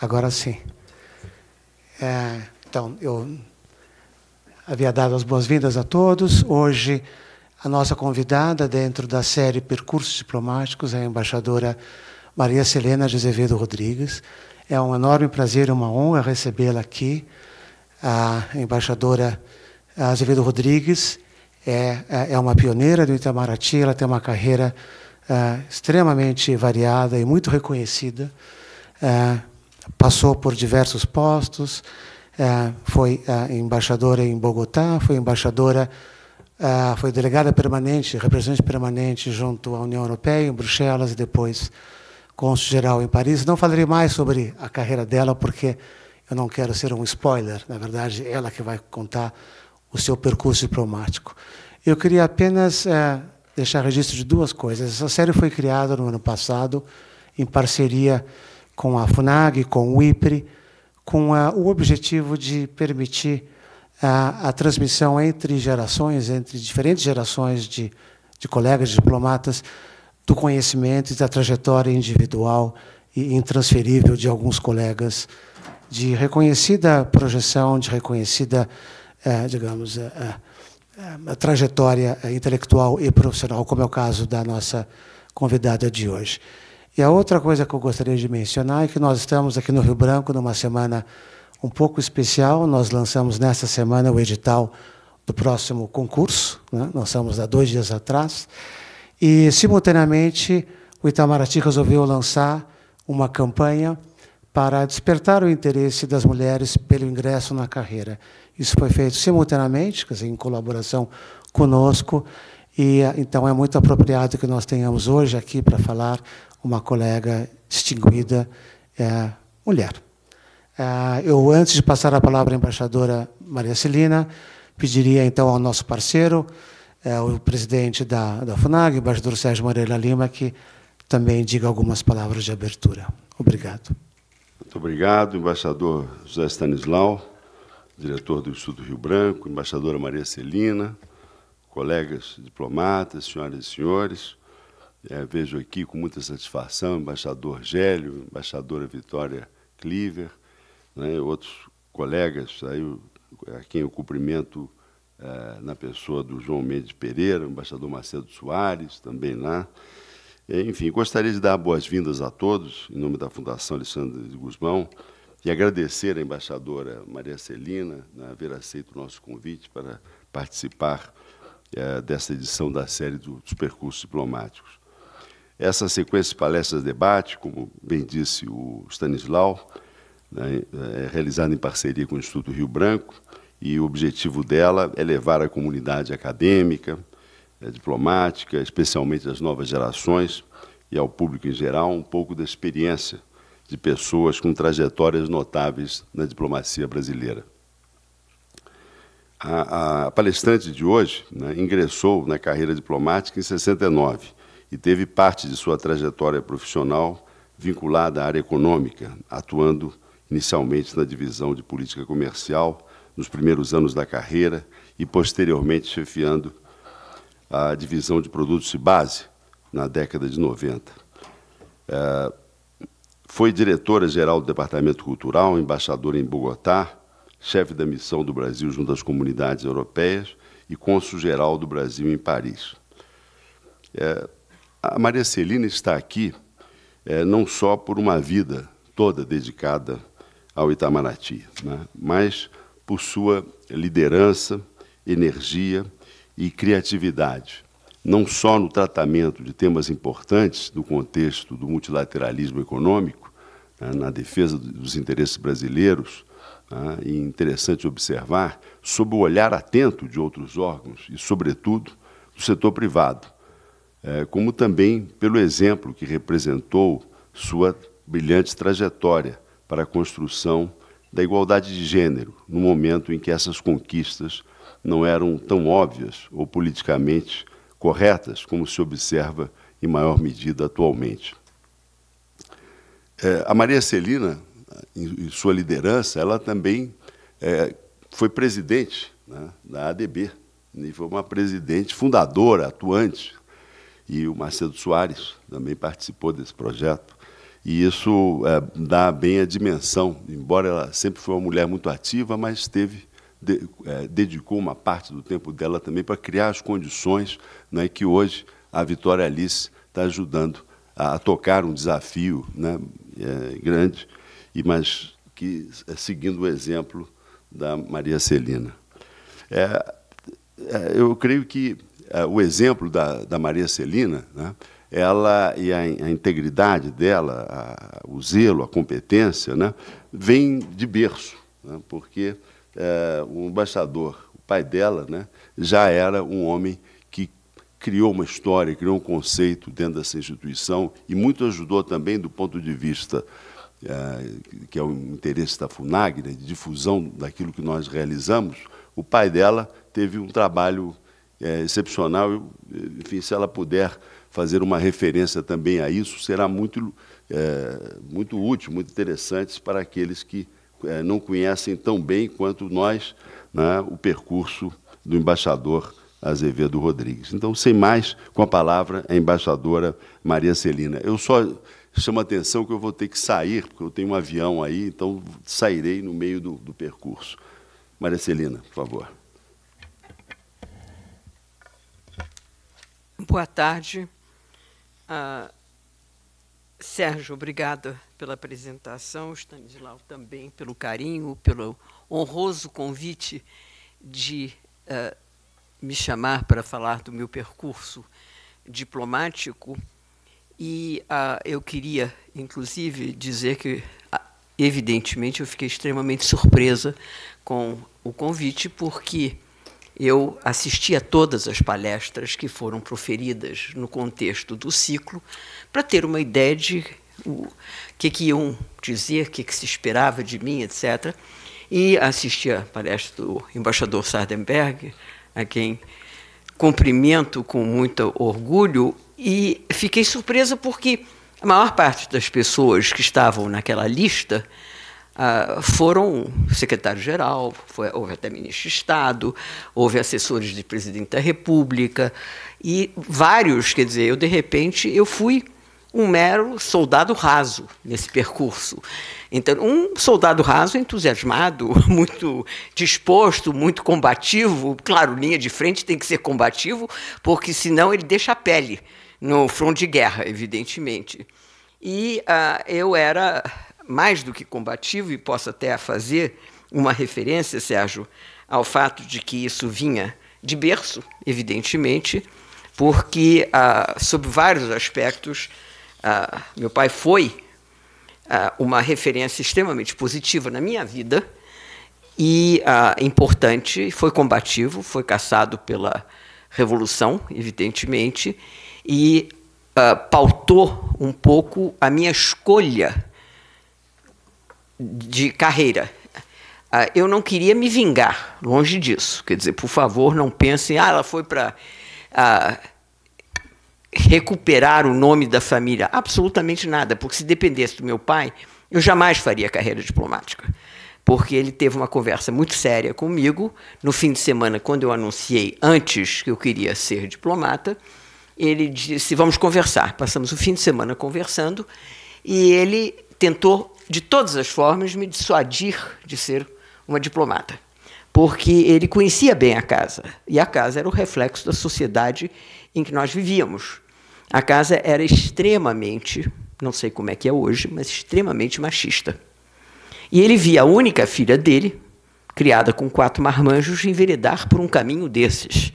Agora sim. É, então, eu havia dado as boas-vindas a todos. Hoje, a nossa convidada dentro da série Percursos Diplomáticos é a embaixadora Maria Selena de Azevedo Rodrigues. É um enorme prazer e uma honra recebê-la aqui. A embaixadora Azevedo Rodrigues é, é, é uma pioneira do Itamaraty, ela tem uma carreira ah, extremamente variada e muito reconhecida. Ah, passou por diversos postos, é, foi é, embaixadora em Bogotá, foi embaixadora, é, foi delegada permanente, representante permanente junto à União Europeia em Bruxelas e depois consul geral em Paris. Não falarei mais sobre a carreira dela porque eu não quero ser um spoiler. Na verdade, ela que vai contar o seu percurso diplomático. Eu queria apenas deixar registro de duas coisas. Essa série foi criada no ano passado em parceria com a FUNAG, com o IPRE, com a, o objetivo de permitir a, a, transmissão entre gerações, entre diferentes gerações de, de colegas diplomatas, do conhecimento e da trajetória individual e intransferível de alguns colegas de reconhecida projeção, de reconhecida, eh, digamos, eh, eh, trajetória intelectual e profissional, como é o caso da nossa convidada de hoje. E a outra coisa que eu gostaria de mencionar é que nós estamos aqui no Rio Branco numa semana um pouco especial. Nós lançamos nesta semana o edital do próximo concurso, né? lançamos há dois dias atrás. E, simultaneamente, o Itamaraty resolveu lançar uma campanha para despertar o interesse das mulheres pelo ingresso na carreira. Isso foi feito simultaneamente, quer dizer, em colaboração conosco, e então é muito apropriado que nós tenhamos hoje aqui para falar uma colega distinguida, é, mulher. É, eu, antes de passar a palavra à embaixadora Maria Celina, pediria então ao nosso parceiro, é, o presidente da, da FUNAG, o embaixador Sérgio Moreira Lima, que também diga algumas palavras de abertura. Obrigado. Muito obrigado, embaixador José Stanislau, diretor do Instituto Rio Branco, embaixadora Maria Celina, colegas diplomatas, senhoras e senhores. É, vejo aqui com muita satisfação o embaixador Gélio, embaixadora Vitória Cliver, né, outros colegas aí, a quem eu cumprimento é, na pessoa do João Mendes Pereira, o embaixador Macedo Soares, também lá. Enfim, gostaria de dar boas-vindas a todos, em nome da Fundação Alexandre de Guzmão, e agradecer à embaixadora Maria Celina né, haver aceito o nosso convite para participar é, dessa edição da série do, dos percursos diplomáticos. Essa sequência de palestras debate, como bem disse o Stanislau, né, é realizada em parceria com o Instituto Rio Branco, e o objetivo dela é levar a comunidade acadêmica, é, diplomática, especialmente as novas gerações e ao público em geral, um pouco da experiência de pessoas com trajetórias notáveis na diplomacia brasileira. A, a, a palestrante de hoje né, ingressou na carreira diplomática em 69 e teve parte de sua trajetória profissional vinculada à área econômica, atuando inicialmente na divisão de política comercial nos primeiros anos da carreira e posteriormente chefiando a divisão de produtos de base na década de 90. É, foi diretora-geral do Departamento Cultural, embaixadora em Bogotá, chefe da missão do Brasil junto às comunidades europeias e cônsul-geral do Brasil em Paris. É, a Maria Celina está aqui é, não só por uma vida toda dedicada ao Itamaraty, né, mas por sua liderança, energia e criatividade, não só no tratamento de temas importantes do contexto do multilateralismo econômico, né, na defesa dos interesses brasileiros, né, e interessante observar, sob o olhar atento de outros órgãos e, sobretudo, do setor privado é, como também pelo exemplo que representou sua brilhante trajetória para a construção da igualdade de gênero, no momento em que essas conquistas não eram tão óbvias ou politicamente corretas como se observa em maior medida atualmente. É, a Maria Celina, em, em, sua liderança, ela também é, foi presidente né, da ADB, e foi uma presidente fundadora, atuante e o Macedo Soares também participou desse projeto. E isso é, dá bem a dimensão, embora ela sempre foi uma mulher muito ativa, mas teve de, é, dedicou uma parte do tempo dela também para criar as condições né, que hoje a Vitória Alice está ajudando a, a, tocar um desafio né, é, grande, e mas que é, seguindo o exemplo da Maria Celina. É, é, eu creio que eh, o exemplo da, da Maria Celina, né? ela e a, a integridade dela, a, o zelo, a competência, né? vem de berço, né? porque é, o embaixador, o pai dela, né? já era um homem que criou uma história, criou um conceito dentro dessa instituição e muito ajudou também do ponto de vista é, que é o interesse da FUNAG, né, de difusão daquilo que nós realizamos, o pai dela teve um trabalho é, excepcional. Eu, enfim, se ela puder fazer uma referência também a isso, será muito, é, muito útil, muito interessante para aqueles que é, não conhecem tão bem quanto nós né, o percurso do embaixador Azevedo Rodrigues. Então, sem mais, com a palavra, a embaixadora Maria Celina. Eu só chamo a atenção que eu vou ter que sair, porque eu tenho um avião aí, então sairei no meio do, do percurso. Maria Celina, por favor. Boa tarde. Ah, Sérgio, obrigada pela apresentação, Stanislau também pelo carinho, pelo honroso convite de ah, me chamar para falar do meu percurso diplomático. E ah, eu queria, inclusive, dizer que, ah, evidentemente, eu fiquei extremamente surpresa com o convite, porque eu assisti a todas as palestras que foram proferidas no contexto do ciclo, para ter uma ideia de o que, que iam dizer, o que, que se esperava de mim, etc. E assisti a palestra do embaixador Sardenberg, a quem cumprimento com muito orgulho, e fiquei surpresa porque a maior parte das pessoas que estavam naquela lista ah, foram secretário-geral, houve até ministro de Estado, houve assessores de presidente da República, e vários, quer dizer, eu de repente eu fui um mero soldado raso nesse percurso. Então, um soldado raso entusiasmado, muito disposto, muito combativo, claro, linha de frente tem que ser combativo, porque senão ele deixa a pele no front de guerra, evidentemente. E uh, eu era mais do que combativo, e posso até fazer uma referência, Sérgio, ao fato de que isso vinha de berço, evidentemente, porque, ah, sob vários aspectos, ah, meu pai foi ah, uma referência extremamente positiva na minha vida e ah, importante, foi combativo, foi caçado pela Revolução, evidentemente, e ah, pautou um pouco a minha escolha de carreira. Ah, eu não queria me vingar, longe disso. Quer dizer, por favor, não pensem, ah, ela foi para ah, recuperar o nome da família. Absolutamente nada, porque se dependesse do meu pai, eu jamais faria carreira diplomática. Porque ele teve uma conversa muito séria comigo no fim de semana, quando eu anunciei antes que eu queria ser diplomata. Ele disse: Vamos conversar. Passamos o fim de semana conversando e ele tentou de todas as formas, me dissuadir de ser uma diplomata. Porque ele conhecia bem a casa. E a casa era o reflexo da sociedade em que nós vivíamos. A casa era extremamente, não sei como é que é hoje, mas extremamente machista. E ele via a única filha dele, criada com quatro marmanjos, enveredar por um caminho desses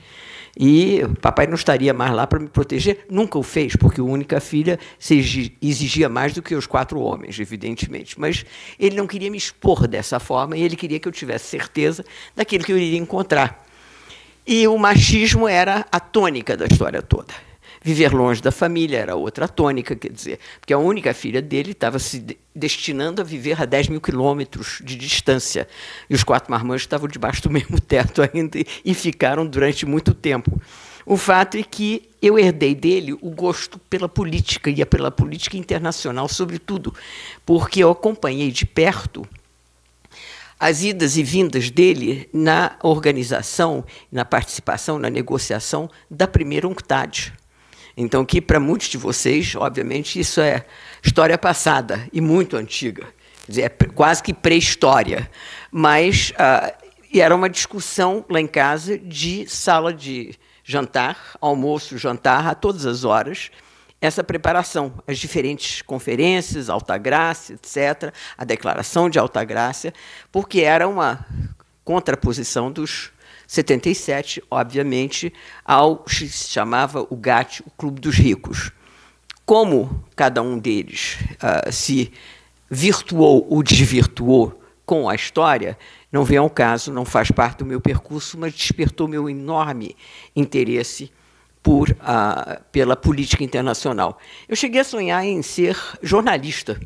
e papai não estaria mais lá para me proteger. Nunca o fez, porque a única filha exigia mais do que os quatro homens, evidentemente. Mas ele não queria me expor dessa forma e ele queria que eu tivesse certeza daquilo que eu iria encontrar. E o machismo era a tônica da história toda. Viver longe da família era outra tônica, quer dizer, porque a única filha dele estava se destinando a viver a 10 mil quilômetros de distância. E os quatro marmães estavam debaixo do mesmo teto ainda e ficaram durante muito tempo. O fato é que eu herdei dele o gosto pela política e é pela política internacional, sobretudo, porque eu acompanhei de perto as idas e vindas dele na organização, na participação, na negociação da primeira UNCTAD, então, que para muitos de vocês, obviamente, isso é história passada e muito antiga, quer dizer, é quase que pré-história. Mas ah, e era uma discussão lá em casa de sala de jantar, almoço, jantar, a todas as horas, essa preparação, as diferentes conferências, Alta Graça, etc., a declaração de Alta Graça, porque era uma contraposição dos 77, obviamente, ao que se chamava o GAT, o Clube dos Ricos. Como cada um deles uh, se virtuou ou desvirtuou com a história, não vem ao caso, não faz parte do meu percurso, mas despertou meu enorme interesse por, uh, pela política internacional. Eu cheguei a sonhar em ser jornalista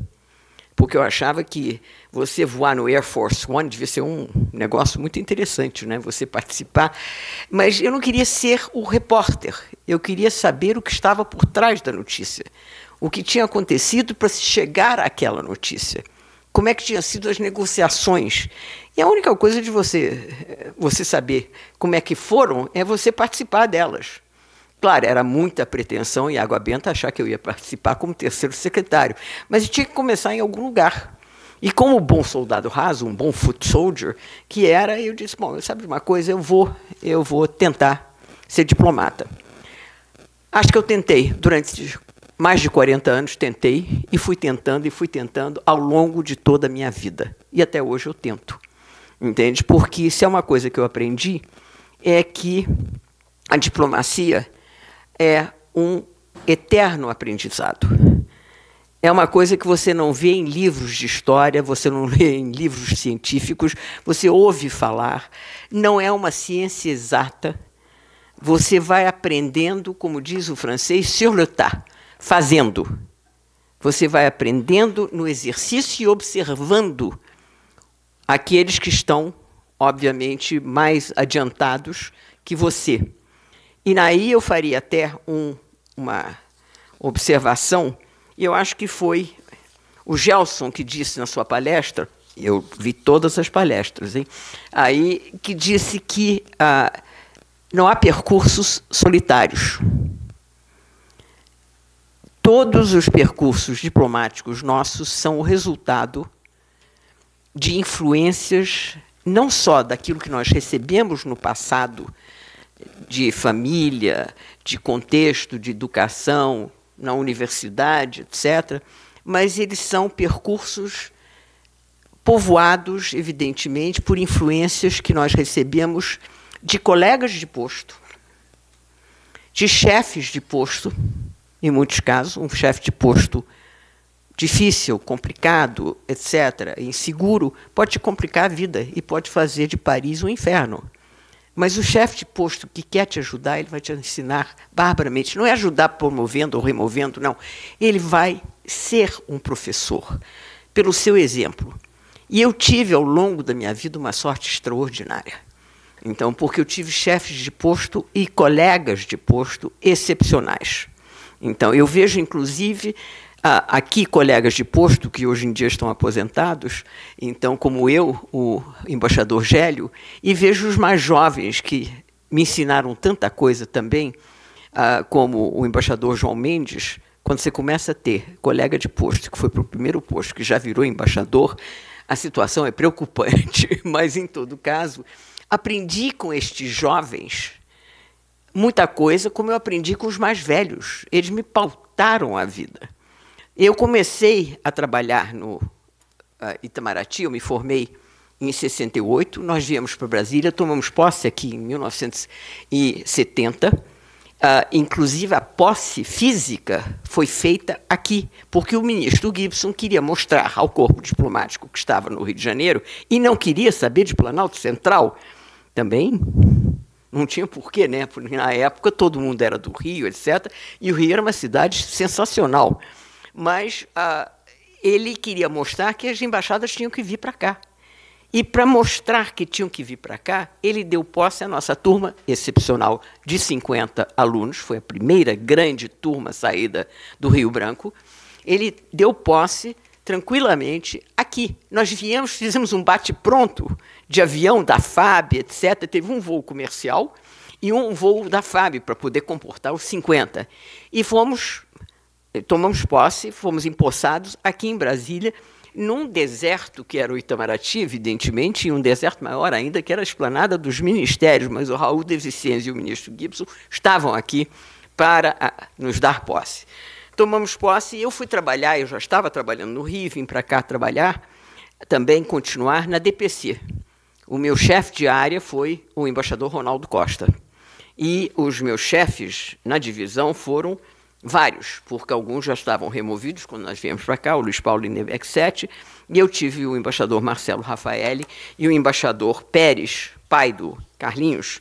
porque eu achava que você voar no Air Force One devia ser um negócio muito interessante, né? Você participar. Mas eu não queria ser o repórter. Eu queria saber o que estava por trás da notícia, o que tinha acontecido para se chegar àquela notícia. Como é que tinham sido as negociações? E a única coisa de você eh, você saber como é que foram é você participar delas. Claro, era muita pretensão e água benta achar que eu ia participar como terceiro secretário, mas eu tinha que começar em algum lugar. E como bom soldado raso, um bom foot soldier que era, eu disse: bom, sabe de uma coisa, eu vou, eu vou tentar ser diplomata. Acho que eu tentei durante mais de 40 anos, tentei e fui tentando e fui tentando ao longo de toda a minha vida. E até hoje eu tento. Entende? Porque se é uma coisa que eu aprendi é que a diplomacia é um eterno aprendizado. É uma coisa que você não vê em livros de história, você não lê em livros científicos, você ouve falar. Não é uma ciência exata. Você vai aprendendo, como diz o francês, sur le tas, fazendo. Você vai aprendendo no exercício e observando aqueles que estão, obviamente, mais adiantados que você. E aí eu faria até um, uma observação, e eu acho que foi o Gelson que disse na sua palestra, eu vi todas as palestras, hein? aí que disse que ah, não há percursos solitários. Todos os percursos diplomáticos nossos são o resultado de influências não só daquilo que nós recebemos no passado, de família, de contexto, de educação, na universidade, etc. Mas eles são percursos povoados, evidentemente, por influências que nós recebemos de colegas de posto, de chefes de posto, em muitos casos, um chefe de posto difícil, complicado, etc., inseguro, pode complicar a vida e pode fazer de Paris um inferno. Mas o chefe de posto que quer te ajudar, ele vai te ensinar barbaramente. Não é ajudar promovendo ou removendo, não. Ele vai ser um professor, pelo seu exemplo. E eu tive, ao longo da minha vida, uma sorte extraordinária. Então, porque eu tive chefes de posto e colegas de posto excepcionais. Então, eu vejo, inclusive, Aqui, colegas de posto que hoje em dia estão aposentados, então, como eu, o embaixador Gélio, e vejo os mais jovens que me ensinaram tanta coisa também, ah, como o embaixador João Mendes, quando você começa a ter colega de posto que foi para o primeiro posto, que já virou embaixador, a situação é preocupante, mas em todo caso, aprendi com estes jovens muita coisa, como eu aprendi com os mais velhos. Eles me pautaram a vida. Eu comecei a trabalhar no ah, Itamaraty, eu me formei em 68, nós viemos para Brasília, tomamos posse aqui em 1970. Uh, ah, inclusive a posse física foi feita aqui, porque o ministro Gibson queria mostrar ao corpo diplomático que estava no Rio de Janeiro e não queria saber de Planalto Central. Também não tinha porquê, né? Porque na época todo mundo era do Rio, etc. E o Rio era uma cidade sensacional mas ah, ele queria mostrar que as embaixadas tinham que vir para cá. E para mostrar que tinham que vir para cá, ele deu posse à nossa turma excepcional de 50 alunos, foi a primeira grande turma saída do Rio Branco. Ele deu posse tranquilamente aqui. Nós viemos, fizemos um bate-pronto de avião da FAB, etc. Teve um voo comercial e um voo da FAB para poder comportar os 50. E fomos eh, tomamos posse, fomos empossados aqui em Brasília, num deserto que era o Itamaraty, evidentemente, e um deserto maior ainda, que era a esplanada dos ministérios, mas o Raul de Vicente e o ministro Gibson estavam aqui para ah, nos dar posse. Tomamos posse e eu fui trabalhar, eu já estava trabalhando no Rio, vim para cá trabalhar, também continuar na DPC. O meu chefe de área foi o embaixador Ronaldo Costa. E os meus chefes na divisão foram vários, porque alguns já estavam removidos quando nós viemos para cá, o Luiz Paulo Linebeck 7, e eu tive o embaixador Marcelo Rafaeli e o embaixador Pérez, pai do Carlinhos,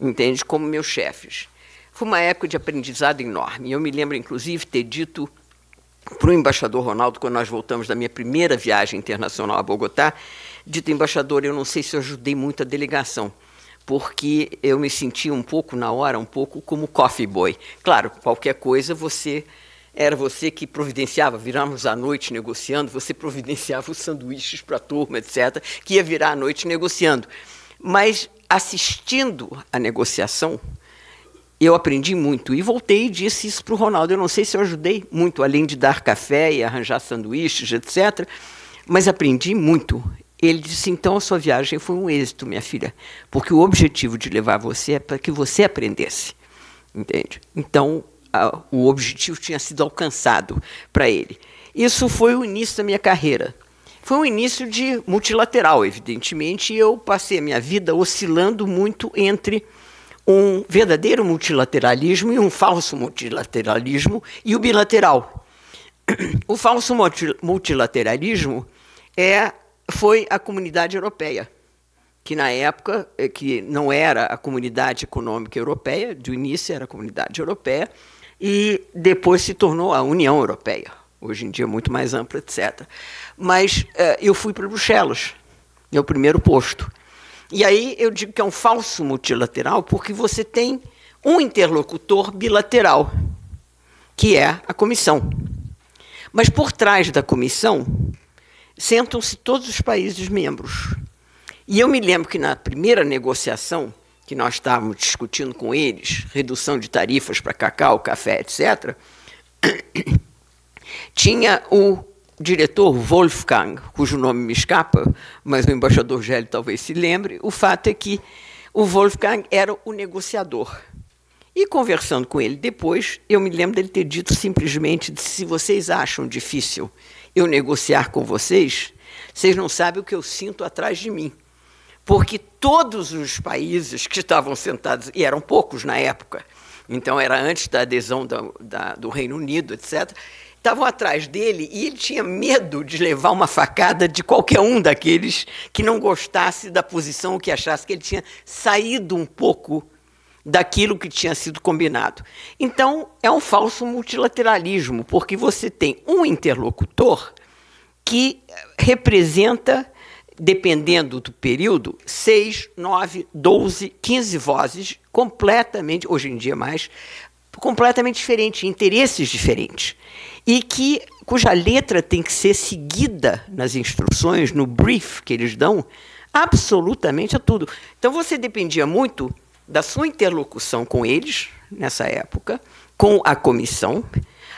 entende, como meus chefes. Foi uma época de aprendizado enorme. Eu me lembro, inclusive, ter dito para o embaixador Ronaldo, quando nós voltamos da minha primeira viagem internacional a Bogotá, dito embaixador, eu não sei se eu ajudei muito a delegação, porque eu me senti um pouco na hora, um pouco como coffee boy. Claro, qualquer coisa você era você que providenciava, viramos à noite negociando, você providenciava os sanduíches para a turma, etc, que ia virar à noite negociando. Mas assistindo a negociação, eu aprendi muito e voltei e disse isso para o Ronaldo. Eu não sei se eu ajudei muito, além de dar café e arranjar sanduíches, etc. Mas aprendi muito. Ele disse: Então a sua viagem foi um êxito, minha filha, porque o objetivo de levar você é para que você aprendesse. Entende? Então a, o objetivo tinha sido alcançado para ele. Isso foi o início da minha carreira. Foi um início de multilateral, evidentemente, e eu passei a minha vida oscilando muito entre um verdadeiro multilateralismo e um falso multilateralismo e o bilateral. O falso multilateralismo é foi a comunidade europeia, que na época eh, que não era a comunidade econômica europeia, de início era a comunidade europeia, e depois se tornou a União Europeia. Hoje em dia muito mais ampla, etc. Mas eh, eu fui para Bruxelas, meu primeiro posto. E aí eu digo que é um falso multilateral, porque você tem um interlocutor bilateral, que é a comissão. Mas por trás da comissão sentam-se todos os países membros. E eu me lembro que na primeira negociação que nós estávamos discutindo com eles, redução de tarifas para cacau, café, etc., tinha o diretor Wolfgang, cujo nome me escapa, mas o embaixador Gelli talvez se lembre, o fato é que o Wolfgang era o negociador. E conversando com ele depois, eu me lembro dele ter dito simplesmente: se vocês acham difícil eu negociar com vocês, vocês não sabem o que eu sinto atrás de mim. Porque todos os países que estavam sentados, e eram poucos na época, então era antes da adesão da, da, do Reino Unido, etc., estavam atrás dele e ele tinha medo de levar uma facada de qualquer um daqueles que não gostasse da posição ou que achasse que ele tinha saído um pouco daquilo que tinha sido combinado. Então, é um falso multilateralismo, porque você tem um interlocutor que eh, representa, dependendo do período, seis, nove, doze, quinze vozes completamente, hoje em dia mais, completamente diferentes, interesses diferentes. E que cuja letra tem que ser seguida nas instruções, no brief que eles dão, absolutamente a tudo. Então você dependia muito da sua interlocução com eles, nessa época, com a comissão.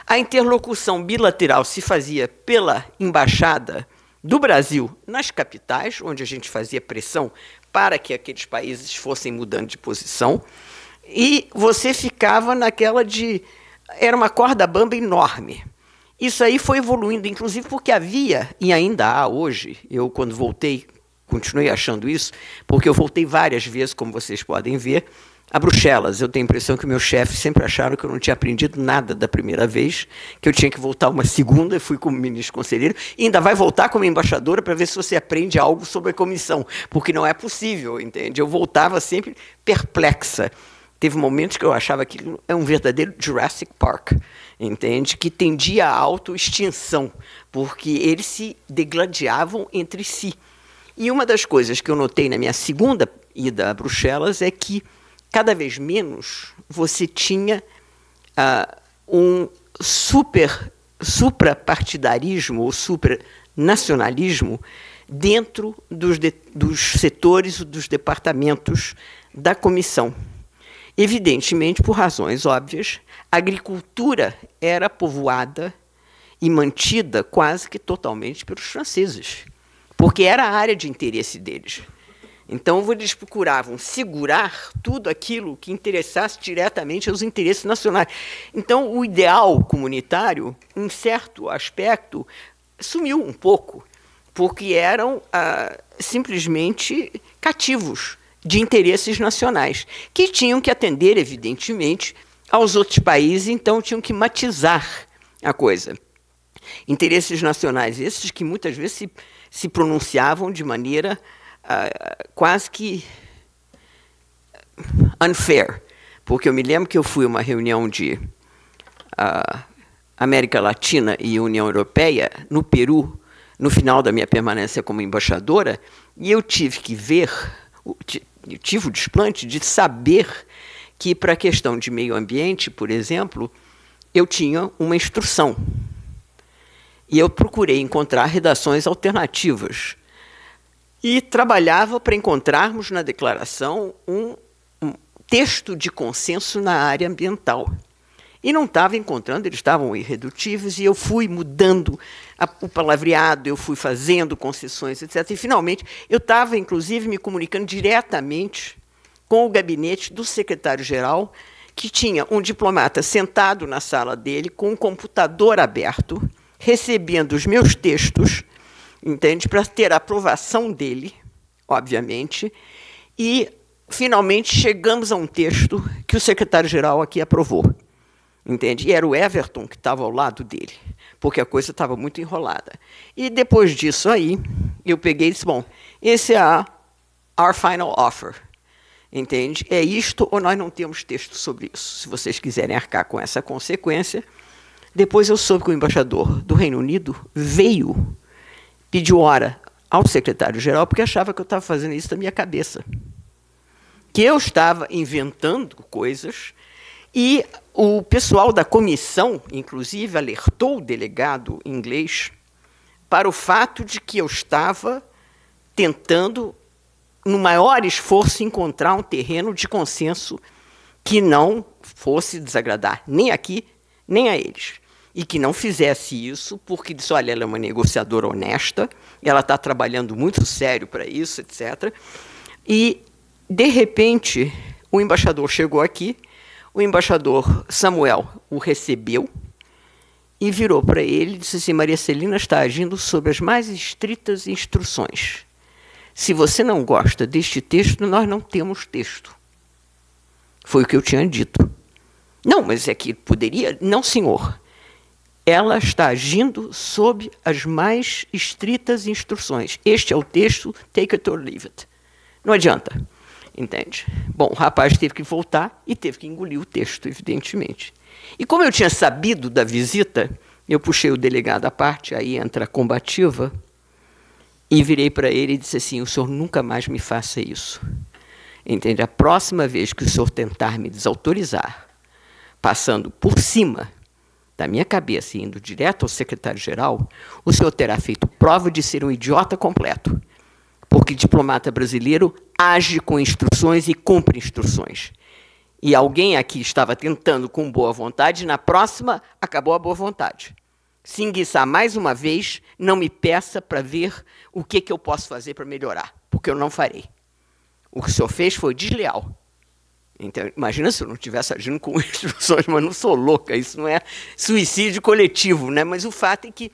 A interlocução bilateral se fazia pela embaixada do Brasil nas capitais, onde a gente fazia pressão para que aqueles países fossem mudando de posição. E você ficava naquela de. Era uma corda bamba enorme. Isso aí foi evoluindo, inclusive porque havia, e ainda há hoje, eu quando voltei continuei achando isso, porque eu voltei várias vezes, como vocês podem ver, a Bruxelas. Eu tenho a impressão que meus chefes sempre acharam que eu não tinha aprendido nada da primeira vez, que eu tinha que voltar uma segunda, fui como ministro conselheiro, e ainda vai voltar como embaixadora para ver se você aprende algo sobre a comissão, porque não é possível, entende? Eu voltava sempre perplexa. Teve momentos que eu achava que é um verdadeiro Jurassic Park, entende? Que tendia à extinção porque eles se degladiavam entre si. E uma das coisas que eu notei na minha segunda ida a Bruxelas é que cada vez menos você tinha uh, um super suprapartidarismo ou supranacionalismo dentro dos, de, dos setores, dos departamentos da comissão. Evidentemente, por razões óbvias, a agricultura era povoada e mantida quase que totalmente pelos franceses porque era a área de interesse deles. Então, eles procuravam segurar tudo aquilo que interessasse diretamente aos interesses nacionais. Então, o ideal comunitário, em certo aspecto, sumiu um pouco, porque eram ah, simplesmente cativos de interesses nacionais, que tinham que atender, evidentemente, aos outros países, então tinham que matizar a coisa. Interesses nacionais, esses que muitas vezes se se pronunciavam de maneira uh, quase que unfair, porque eu me lembro que eu fui a uma reunião de uh, América Latina e União Europeia no Peru, no final da minha permanência como embaixadora, e eu tive que ver, eu tive o desplante de saber que para a questão de meio ambiente, por exemplo, eu tinha uma instrução e eu procurei encontrar redações alternativas. E trabalhava para encontrarmos na declaração um, um texto de consenso na área ambiental. E não estava encontrando, eles estavam irredutíveis, e eu fui mudando a, o palavreado, eu fui fazendo concessões, etc. E, finalmente, eu estava, inclusive, me comunicando diretamente com o gabinete do secretário-geral, que tinha um diplomata sentado na sala dele, com um computador aberto, recebendo os meus textos, entende? Para ter a aprovação dele, obviamente, e finalmente chegamos a um texto que o secretário-geral aqui aprovou. Entende? E era o Everton que estava ao lado dele, porque a coisa estava muito enrolada. E depois disso aí, eu peguei e disse: bom, esse é a our final offer. Entende? É isto ou nós não temos texto sobre isso. Se vocês quiserem arcar com essa consequência, depois eu soube que o embaixador do Reino Unido veio, pediu hora ao secretário-geral, porque achava que eu estava fazendo isso da minha cabeça. Que eu estava inventando coisas e o pessoal da comissão, inclusive, alertou o delegado inglês para o fato de que eu estava tentando, no maior esforço, encontrar um terreno de consenso que não fosse desagradar nem aqui, nem a eles e que não fizesse isso porque disse, olha, ela é uma negociadora honesta, ela está trabalhando muito sério para isso, etc. E, de repente, o embaixador chegou aqui, o embaixador Samuel o recebeu e virou para ele e disse assim, Maria Celina está agindo sob as mais estritas instruções. Se você não gosta deste texto, nós não temos texto. Foi o que eu tinha dito. Não, mas é que poderia. Não, senhor ela está agindo sob as mais estritas instruções. Este é o texto, take it or leave it. Não adianta, entende? Bom, o rapaz teve que voltar e teve que engolir o texto, evidentemente. E como eu tinha sabido da visita, eu puxei o delegado à parte, aí entra a combativa, e virei para ele e disse assim: o senhor nunca mais me faça isso. Entende? A próxima vez que o senhor tentar me desautorizar, passando por cima da minha cabeça e indo direto ao secretário-geral, o senhor terá feito prova de ser um idiota completo. Porque diplomata brasileiro age com instruções e cumpre instruções. E alguém aqui estava tentando com boa vontade, na próxima acabou a boa vontade. Se enguiçar mais uma vez, não me peça para ver o que, que eu posso fazer para melhorar, porque eu não farei. O que o senhor fez foi desleal. Então, imagina se eu não estivesse agindo com instruções, mas não sou louca, isso não é suicídio coletivo, né? Mas o fato é que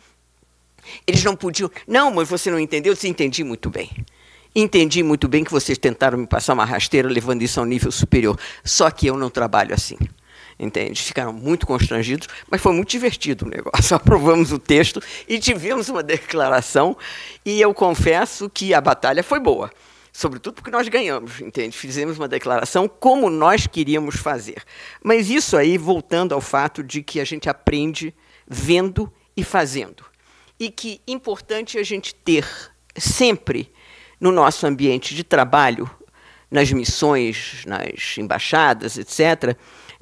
eles não podiam. Não, mas você não entendeu? Eu disse, entendi muito bem. Entendi muito bem que vocês tentaram me passar uma rasteira levando isso a um nível superior. Só que eu não trabalho assim. Entende? Ficaram muito constrangidos, mas foi muito divertido o negócio. Aprovamos o texto e tivemos uma declaração, e eu confesso que a batalha foi boa. Sobretudo porque nós ganhamos, entende? Fizemos uma declaração como nós queríamos fazer. Mas isso aí, voltando ao fato de que a gente aprende vendo e fazendo. E que importante a gente ter sempre no nosso ambiente de trabalho, nas missões, nas embaixadas, etc.,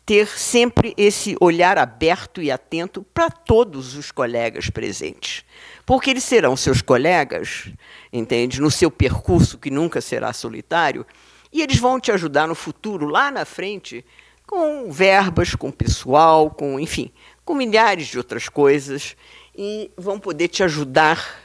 ter sempre esse olhar aberto e atento para todos os colegas presentes. Porque eles serão seus colegas, entende? No seu percurso que nunca será solitário, e eles vão te ajudar no futuro, lá na frente, com verbas, com pessoal, com, enfim, com milhares de outras coisas, e vão poder te ajudar.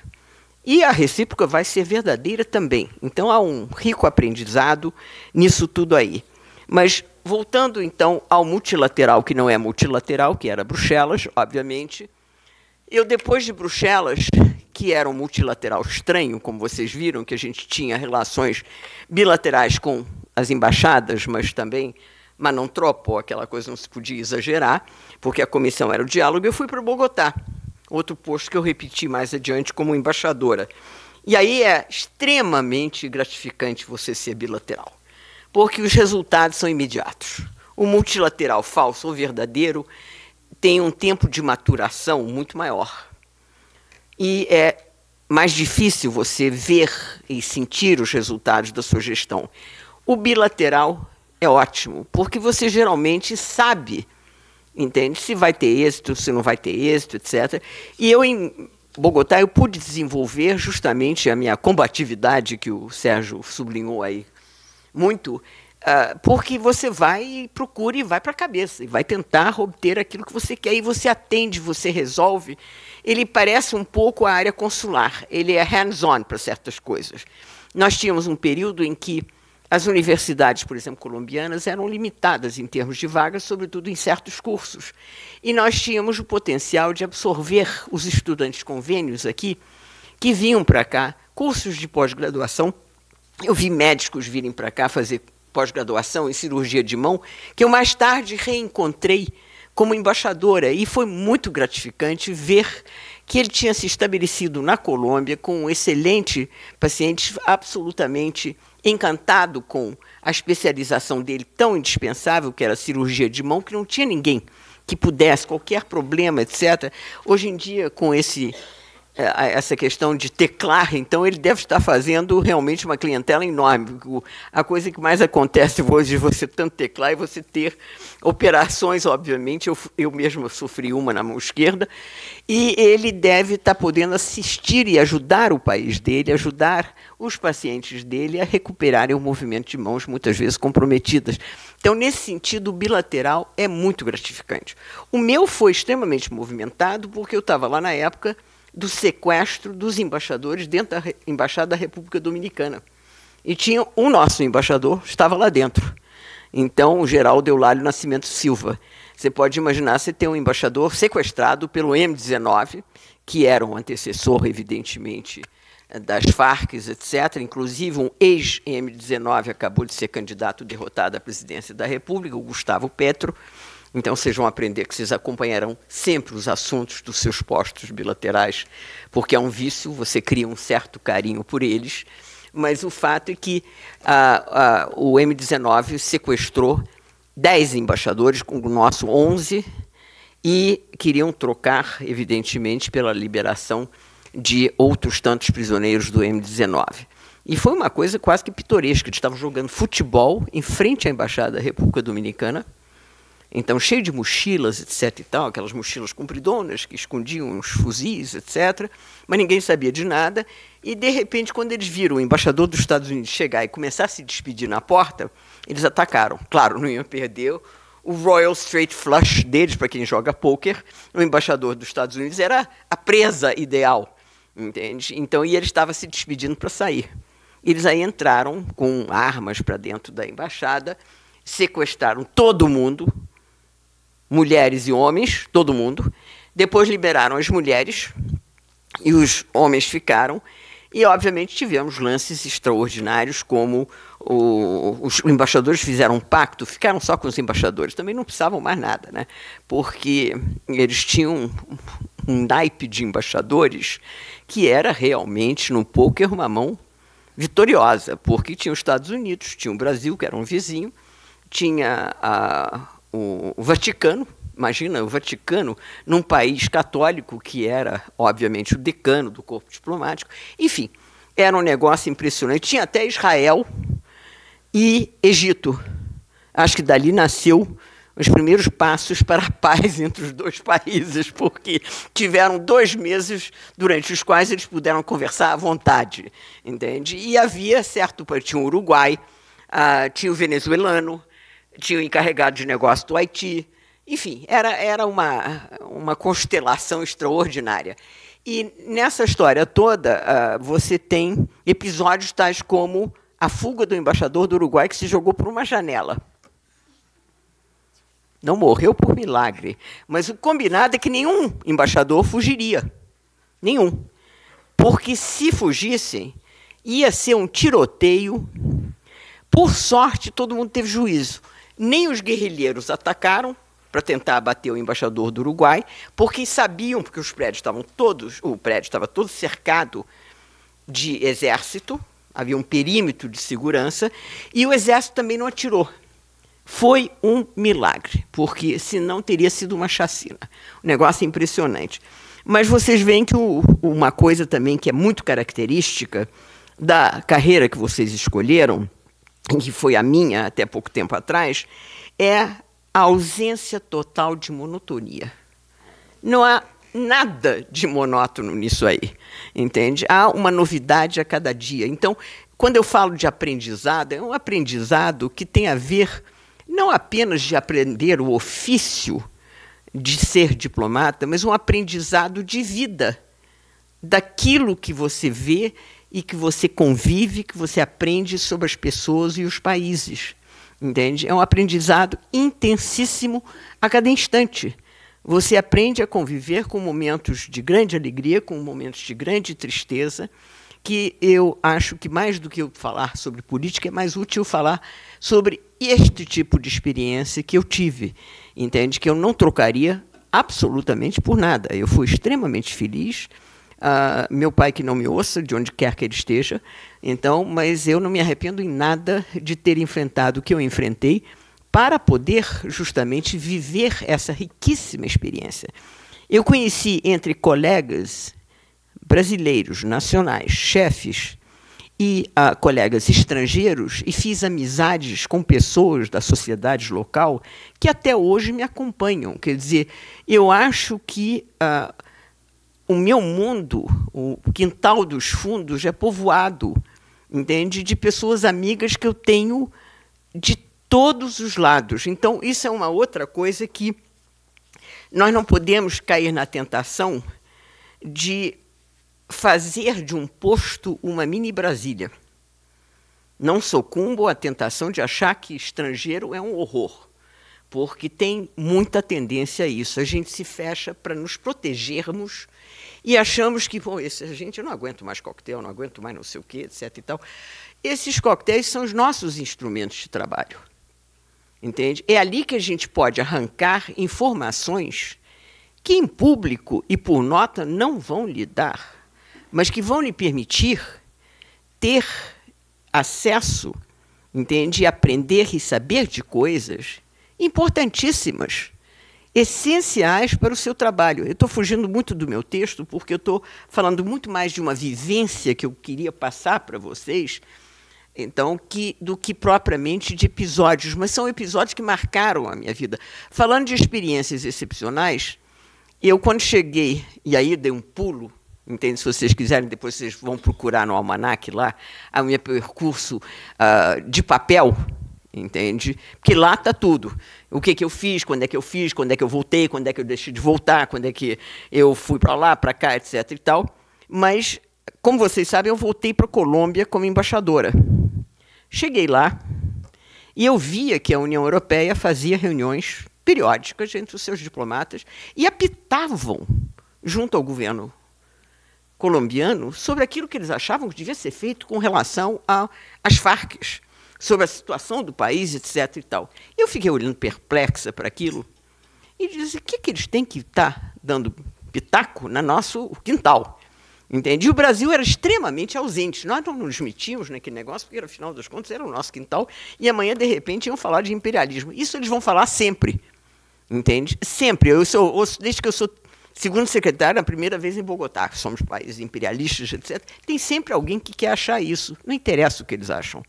E a recíproca vai ser verdadeira também. Então há um rico aprendizado nisso tudo aí. Mas voltando então ao multilateral, que não é multilateral, que era Bruxelas, obviamente, eu, depois de Bruxelas, que era um multilateral estranho, como vocês viram, que a gente tinha relações bilaterais com as embaixadas, mas também, mas não tropo, aquela coisa não se podia exagerar, porque a comissão era o diálogo, eu fui para Bogotá, outro posto que eu repeti mais adiante como embaixadora. E aí é extremamente gratificante você ser bilateral, porque os resultados são imediatos. O multilateral falso ou verdadeiro, tem um tempo de maturação muito maior. E é mais difícil você ver e sentir os resultados da sua gestão. O bilateral é ótimo, porque você geralmente sabe, entende, se vai ter êxito, se não vai ter êxito, etc. E eu, em Bogotá, eu pude desenvolver justamente a minha combatividade, que o Sérgio sublinhou aí muito, ah, porque você vai e procura e vai para a cabeça, e vai tentar obter aquilo que você quer, e você atende, você resolve. Ele parece um pouco a área consular, ele é hands-on para certas coisas. Nós tínhamos um período em que as universidades, por exemplo, colombianas, eram limitadas em termos de vagas, sobretudo em certos cursos. E nós tínhamos o potencial de absorver os estudantes convênios aqui, que vinham para cá, cursos de pós-graduação. Eu vi médicos virem para cá fazer pós-graduação em cirurgia de mão, que eu mais tarde reencontrei como embaixadora e foi muito gratificante ver que ele tinha se estabelecido na Colômbia com um excelente paciente, absolutamente encantado com a especialização dele tão indispensável, que era a cirurgia de mão, que não tinha ninguém que pudesse, qualquer problema, etc. Hoje em dia, com esse é, essa questão de teclar, então ele deve estar fazendo realmente uma clientela enorme. A coisa que mais acontece hoje de você tanto teclar e você ter operações, obviamente, eu, eu mesmo sofri uma na mão esquerda, e ele deve estar podendo assistir e ajudar o país dele, ajudar os pacientes dele a recuperarem o movimento de mãos, muitas vezes comprometidas. Então, nesse sentido, o bilateral é muito gratificante. O meu foi extremamente movimentado, porque eu estava lá na época do sequestro dos embaixadores dentro da Embaixada da República Dominicana. E tinha o nosso embaixador, estava lá dentro. Então, o Geraldo Eulário Nascimento Silva. Você pode imaginar você ter um embaixador sequestrado pelo M-19, que era um antecessor, evidentemente, das Farc, etc. Inclusive, um ex-M-19 acabou de ser candidato derrotado à presidência da República, o Gustavo Petro. Então, vocês vão aprender que vocês acompanharão sempre os assuntos dos seus postos bilaterais, porque é um vício, você cria um certo carinho por eles, mas o fato é que a, a, o M19 sequestrou 10 embaixadores, com o nosso 11, e queriam trocar, evidentemente, pela liberação de outros tantos prisioneiros do M19. E foi uma coisa quase que pitoresca. Eles estavam jogando futebol em frente à Embaixada da República Dominicana então, cheio de mochilas, etc. e tal, aquelas mochilas compridonas que escondiam os fuzis, etc. Mas ninguém sabia de nada. E, de repente, quando eles viram o embaixador dos Estados Unidos chegar e começar a se despedir na porta, eles atacaram. Claro, não iam perder o Royal Straight Flush deles, para quem joga pôquer. O embaixador dos Estados Unidos era a presa ideal, entende? Então, e ele estava se despedindo para sair. Eles aí entraram com armas para dentro da embaixada, sequestraram todo mundo, mulheres e homens, todo mundo. Depois liberaram as mulheres e os homens ficaram. E, obviamente, tivemos lances extraordinários, como o, os embaixadores fizeram um pacto, ficaram só com os embaixadores, também não precisavam mais nada, né? porque eles tinham um naipe de embaixadores que era realmente, no poker, uma mão vitoriosa, porque tinha os Estados Unidos, tinha o Brasil, que era um vizinho, tinha a, o, o Vaticano, Imagina o Vaticano, num país católico que era, obviamente, o decano do corpo diplomático. Enfim, era um negócio impressionante. Tinha até Israel e Egito. Acho que dali nasceu os primeiros passos para a paz entre os dois países, porque tiveram dois meses durante os quais eles puderam conversar à vontade, entende? E havia certo, tinha o Uruguai, ah, tinha o venezuelano, tinha o encarregado de negócio do Haiti. Enfim, era, era uma, uma constelação extraordinária. E nessa história toda, uh, você tem episódios tais como a fuga do embaixador do Uruguai que se jogou por uma janela. Não morreu por milagre. Mas o combinado é que nenhum embaixador fugiria. Nenhum. Porque se fugissem, ia ser um tiroteio. Por sorte, todo mundo teve juízo. Nem os guerrilheiros atacaram para tentar abater o embaixador do Uruguai, porque sabiam, porque os prédios estavam todos, o prédio estava todo cercado de exército, havia um perímetro de segurança, e o exército também não atirou. Foi um milagre, porque senão teria sido uma chacina. Um negócio impressionante. Mas vocês veem que o, uma coisa também que é muito característica da carreira que vocês escolheram que foi a minha até pouco tempo atrás, é a ausência total de monotonia. Não há nada de monótono nisso aí, entende? Há uma novidade a cada dia. Então, quando eu falo de aprendizado, é um aprendizado que tem a ver não apenas de aprender o ofício de ser diplomata, mas um aprendizado de vida, daquilo que você vê e que você convive, que você aprende sobre as pessoas e os países. Entende? É um aprendizado intensíssimo a cada instante. Você aprende a conviver com momentos de grande alegria, com momentos de grande tristeza, que eu acho que mais do que eu falar sobre política é mais útil falar sobre este tipo de experiência que eu tive. Entende? Que eu não trocaria absolutamente por nada. Eu fui extremamente feliz Uh, meu pai que não me ouça, de onde quer que ele esteja. Então, mas eu não me arrependo em nada de ter enfrentado o que eu enfrentei para poder justamente viver essa riquíssima experiência. Eu conheci entre colegas brasileiros, nacionais, chefes e uh, colegas estrangeiros e fiz amizades com pessoas da sociedade local que até hoje me acompanham. Quer dizer, eu acho que uh, o meu mundo, o quintal dos fundos, é povoado, entende? De pessoas amigas que eu tenho de todos os lados. Então, isso é uma outra coisa que nós não podemos cair na tentação de fazer de um posto uma mini Brasília. Não sucumbo à tentação de achar que estrangeiro é um horror, porque tem muita tendência a isso. A gente se fecha para nos protegermos e achamos que, bom, esse, a gente não aguenta mais coquetel, não aguento mais não sei o quê, etc. E tal. Esses coquetéis são os nossos instrumentos de trabalho. Entende? É ali que a gente pode arrancar informações que em público e por nota não vão lhe dar, mas que vão lhe permitir ter acesso, entende? E aprender e saber de coisas importantíssimas essenciais para o seu trabalho. Eu estou fugindo muito do meu texto, porque eu estou falando muito mais de uma vivência que eu queria passar para vocês, então, que, do que propriamente de episódios, mas são episódios que marcaram a minha vida. Falando de experiências excepcionais, eu, quando cheguei, e aí dei um pulo, entende? Se vocês quiserem, depois vocês vão procurar no almanac lá, o meu percurso uh, de papel, entende? Porque lá está tudo. O que, que eu fiz, quando é que eu fiz, quando é que eu voltei, quando é que eu deixei de voltar, quando é que eu fui para lá, para cá, etc. e tal. Mas, como vocês sabem, eu voltei para a Colômbia como embaixadora. Cheguei lá e eu via que a União Europeia fazia reuniões periódicas entre os seus diplomatas e apitavam junto ao governo colombiano sobre aquilo que eles achavam que devia ser feito com relação às Farc sobre a situação do país, etc. E tal. Eu fiquei olhando perplexa para aquilo e disse: o que, que eles têm que estar tá dando pitaco no nosso quintal? Entendi. O Brasil era extremamente ausente. Nós não nos metíamos naquele negócio, porque, afinal das contas, era o nosso quintal. E amanhã, de repente, iam falar de imperialismo. Isso eles vão falar sempre. Entende? Sempre. Eu sou, desde que eu sou segundo secretário, a primeira vez em Bogotá, somos países imperialistas, etc. Tem sempre alguém que quer achar isso. Não interessa o que eles acham.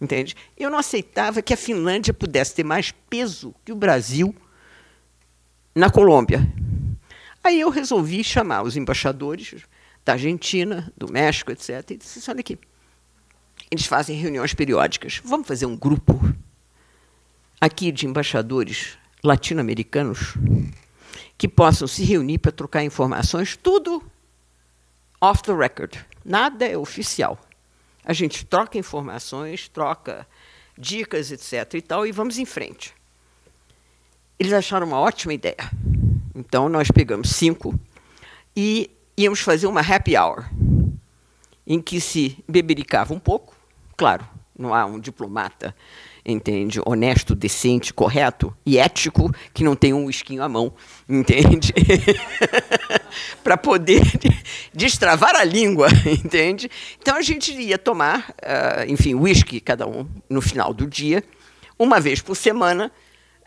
Entende? Eu não aceitava que a Finlândia pudesse ter mais peso que o Brasil na Colômbia. Aí eu resolvi chamar os embaixadores da Argentina, do México, etc. E disse: assim, olha aqui, eles fazem reuniões periódicas. Vamos fazer um grupo aqui de embaixadores latino-americanos que possam se reunir para trocar informações, tudo off the record. Nada é oficial. A gente troca informações, troca dicas, etc. e tal, e vamos em frente. Eles acharam uma ótima ideia. Então, nós pegamos cinco e íamos fazer uma happy hour, em que se bebericava um pouco, claro, não há um diplomata entende? Honesto, decente, correto e ético, que não tem um esquinho à mão, entende? para poder destravar a língua, entende? Então a gente ia tomar, uh, enfim, uísque cada um no final do dia, uma vez por semana,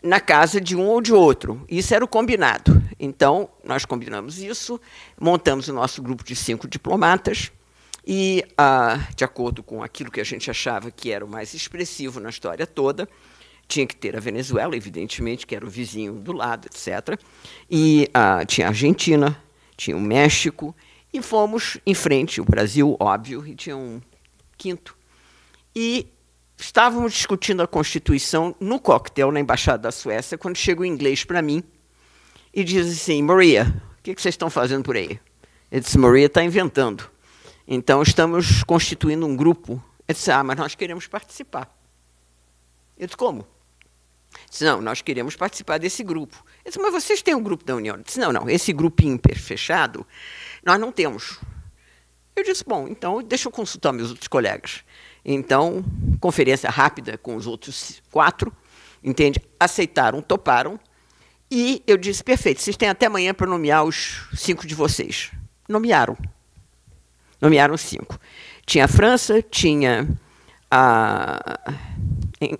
na casa de um ou de outro. Isso era o combinado. Então nós combinamos isso, montamos o nosso grupo de cinco diplomatas e, ah, de acordo com aquilo que a gente achava que era o mais expressivo na história toda, tinha que ter a Venezuela, evidentemente, que era o vizinho do lado, etc. E ah, tinha a Argentina, tinha o México, e fomos em frente, o Brasil, óbvio, e tinha um quinto. E estávamos discutindo a Constituição no coquetel na Embaixada da Suécia, quando chega o inglês para mim e diz assim: Maria, o que, que vocês estão fazendo por aí? Ele disse: Maria está inventando. Então, estamos constituindo um grupo. Ele disse, ah, mas nós queremos participar. Eu disse, como? Ele disse, não, nós queremos participar desse grupo. Ele disse, mas vocês têm um grupo da União? Ele disse, não, não, esse grupo fechado, nós não temos. Eu disse, bom, então deixa eu consultar meus outros colegas. Então, conferência rápida com os outros quatro, entende? Aceitaram, toparam. E eu disse, perfeito, vocês têm até amanhã para nomear os cinco de vocês. Nomearam. Nomearam cinco. Tinha a França, tinha a,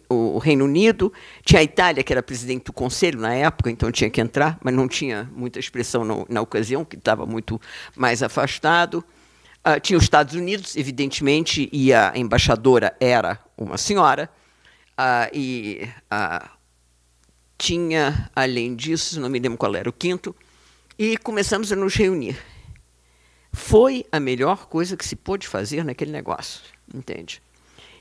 o Reino Unido, tinha a Itália, que era presidente do Conselho na época, então tinha que entrar, mas não tinha muita expressão no, na ocasião, que estava muito mais afastado. Uh, tinha os Estados Unidos, evidentemente, e a embaixadora era uma senhora. Uh, e uh, tinha, além disso, não me lembro qual era o quinto, e começamos a nos reunir. Foi a melhor coisa que se pôde fazer naquele negócio, entende?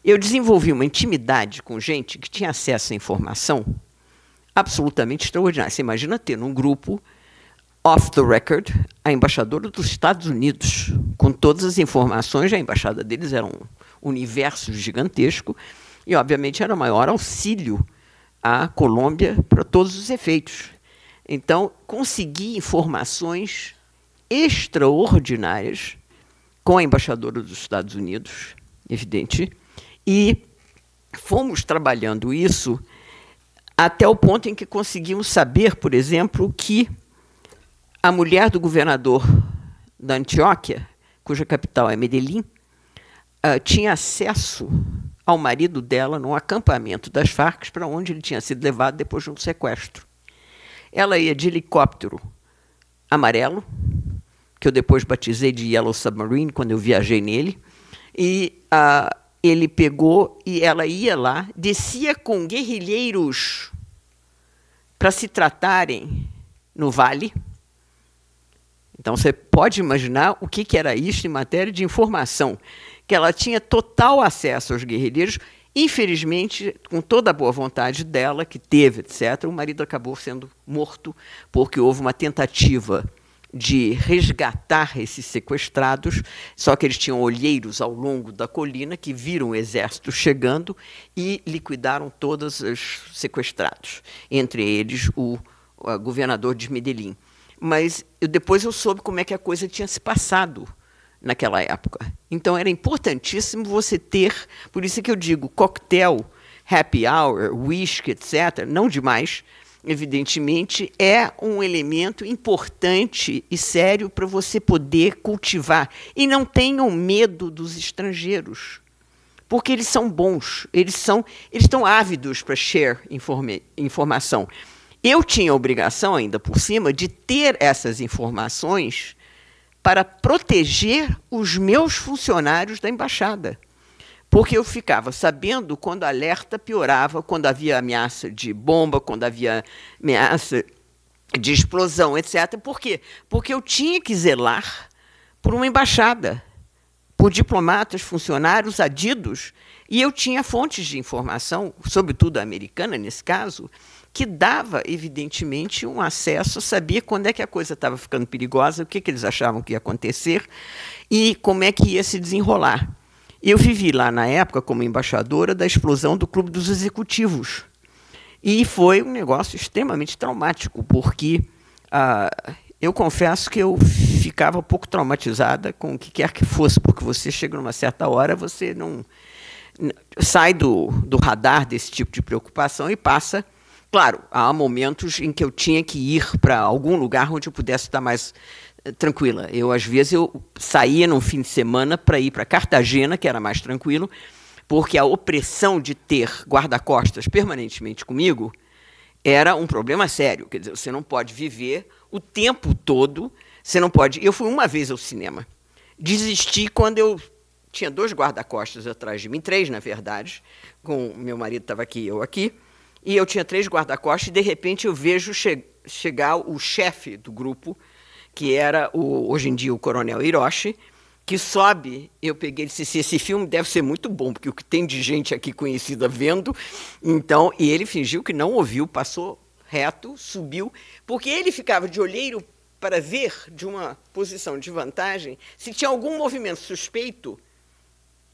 Eu desenvolvi uma intimidade com gente que tinha acesso à informação absolutamente extraordinária. Você imagina ter num grupo off the record a embaixadora dos Estados Unidos, com todas as informações, a embaixada deles era um universo gigantesco e, obviamente, era o maior auxílio à Colômbia para todos os efeitos. Então, consegui informações extraordinárias com a embaixadora dos Estados Unidos, evidente, e fomos trabalhando isso até o ponto em que conseguimos saber, por exemplo, que a mulher do governador da Antioquia, cuja capital é Medellín, uh, tinha acesso ao marido dela num acampamento das Farc, para onde ele tinha sido levado depois de um sequestro. Ela ia de helicóptero amarelo, que eu depois batizei de Yellow Submarine, quando eu viajei nele. E uh, ele pegou e ela ia lá, descia com guerrilheiros para se tratarem no vale. Então você pode imaginar o que, que era isso em matéria de informação, que ela tinha total acesso aos guerrilheiros. Infelizmente, com toda a boa vontade dela, que teve, etc., o marido acabou sendo morto porque houve uma tentativa de resgatar esses sequestrados, só que eles tinham olheiros ao longo da colina que viram o exército chegando e liquidaram todos os sequestrados, entre eles o, o governador de Medellín. Mas eu, depois eu soube como é que a coisa tinha se passado naquela época. Então era importantíssimo você ter, por isso que eu digo, coquetel, happy hour, whisky, etc., não demais, evidentemente, é um elemento importante e sério para você poder cultivar. E não tenham medo dos estrangeiros, porque eles são bons, eles são, eles estão ávidos para share informe, informação. Eu tinha a obrigação, ainda por cima, de ter essas informações para proteger os meus funcionários da embaixada porque eu ficava sabendo quando alerta piorava, quando havia ameaça de bomba, quando havia ameaça de explosão, etc. Por quê? Porque eu tinha que zelar por uma embaixada, por diplomatas, funcionários adidos, e eu tinha fontes de informação, sobretudo a americana nesse caso, que dava, evidentemente, um acesso, sabia quando é que a coisa estava ficando perigosa, o que, que eles achavam que ia acontecer e como é que ia se desenrolar. Eu vivi lá na época como embaixadora da explosão do Clube dos Executivos. E foi um negócio extremamente traumático, porque uh, eu confesso que eu ficava um pouco traumatizada com o que quer que fosse, porque você chega numa certa hora, você não sai do, do radar desse tipo de preocupação e passa. Claro, há momentos em que eu tinha que ir para algum lugar onde eu pudesse estar mais tranquila. Eu às vezes eu saía num fim de semana para ir para Cartagena, que era mais tranquilo, porque a opressão de ter guarda-costas permanentemente comigo era um problema sério. Quer dizer, você não pode viver o tempo todo. Você não pode. Eu fui uma vez ao cinema. Desisti quando eu tinha dois guarda-costas atrás de mim, três na verdade, com meu marido estava aqui, eu aqui, e eu tinha três guarda-costas e de repente eu vejo che chegar o chefe do grupo que era o, hoje em dia o Coronel Hiroshi, que sobe. Eu peguei e disse: assim, esse filme deve ser muito bom, porque o que tem de gente aqui conhecida vendo. Então, e ele fingiu que não ouviu, passou reto, subiu, porque ele ficava de olheiro para ver de uma posição de vantagem se tinha algum movimento suspeito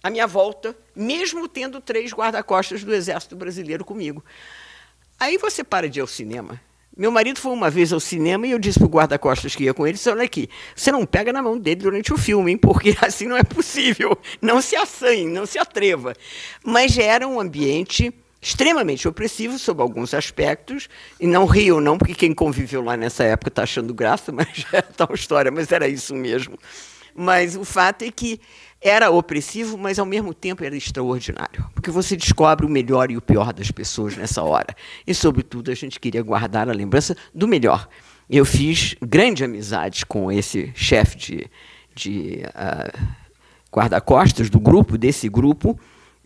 à minha volta, mesmo tendo três guarda-costas do Exército Brasileiro comigo. Aí você para de ir ao cinema meu marido foi uma vez ao cinema e eu disse pro guarda-costas que ia com ele, olha aqui, você não pega na mão dele durante o filme, hein? Porque assim não é possível. Não se assanhe, não se atreva. Mas era um ambiente extremamente opressivo sob alguns aspectos, e não riam não, porque quem conviveu lá nessa época está achando graça, mas é tal história, mas era isso mesmo. Mas o fato é que era opressivo, mas ao mesmo tempo era extraordinário, porque você descobre o melhor e o pior das pessoas nessa hora. E, sobretudo, a gente queria guardar a lembrança do melhor. Eu fiz grande amizade com esse chefe de, de uh, guarda-costas do grupo, desse grupo,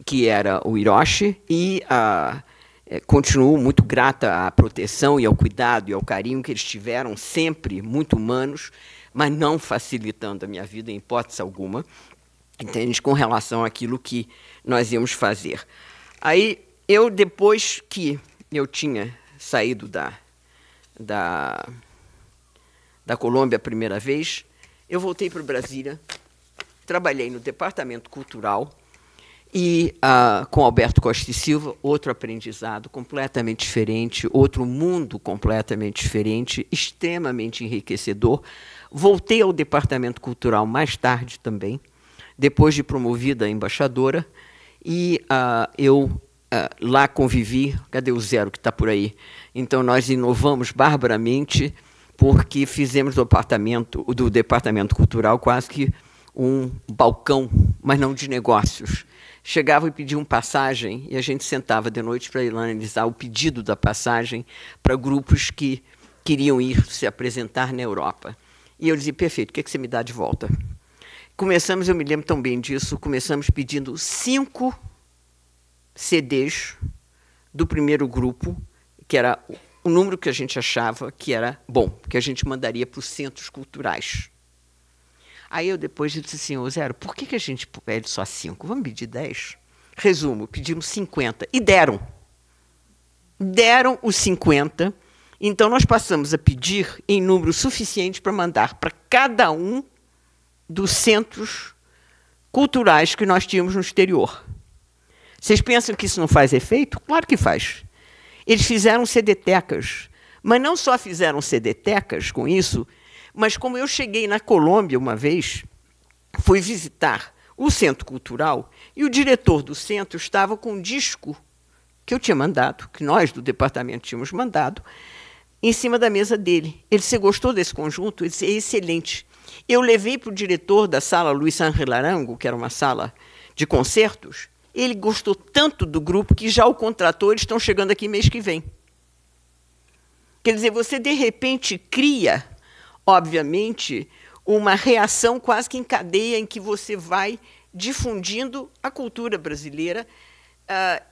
que era o Hiroshi, e uh, continuo muito grata à proteção e ao cuidado e ao carinho que eles tiveram, sempre muito humanos mas não facilitando a minha vida em hipótese alguma, entende? Com relação àquilo que nós íamos fazer. Aí eu, depois que eu tinha saído da, da, da Colômbia a primeira vez, eu voltei para Brasília, trabalhei no Departamento Cultural e ah, com Alberto Costa e Silva, outro aprendizado completamente diferente, outro mundo completamente diferente, extremamente enriquecedor. Voltei ao Departamento Cultural mais tarde também, depois de promovida embaixadora, e ah, eu ah, lá convivi. Cadê o zero que está por aí? Então, nós inovamos barbaramente, porque fizemos o departamento, do departamento Cultural quase que um balcão, mas não de negócios chegavam e pediam passagem, e a gente sentava de noite para analisar o pedido da passagem para grupos que queriam ir se apresentar na Europa. E eu dizia, perfeito, o que, é que você me dá de volta? Começamos, eu me lembro tão bem disso, começamos pedindo cinco CDs do primeiro grupo, que era o número que a gente achava que era bom, que a gente mandaria para os centros culturais Aí eu depois disse assim, ô Zero, por que, que a gente pede só cinco? Vamos pedir dez? Resumo, pedimos 50 e deram. Deram os 50. Então nós passamos a pedir em número suficiente para mandar para cada um dos centros culturais que nós tínhamos no exterior. Vocês pensam que isso não faz efeito? Claro que faz. Eles fizeram CDTecas, mas não só fizeram CDTecas com isso, mas como eu cheguei na Colômbia uma vez, fui visitar o Centro Cultural e o diretor do centro estava com um disco que eu tinha mandado, que nós do departamento tínhamos mandado, em cima da mesa dele. Ele se gostou desse conjunto, ele disse, é excelente. Eu levei para o diretor da sala, Luiz Angel Larango, que era uma sala de concertos, ele gostou tanto do grupo que já o contratou, eles estão chegando aqui mês que vem. Quer dizer, você de repente cria obviamente, uma reação quase que em cadeia em que você vai difundindo a cultura brasileira, uh,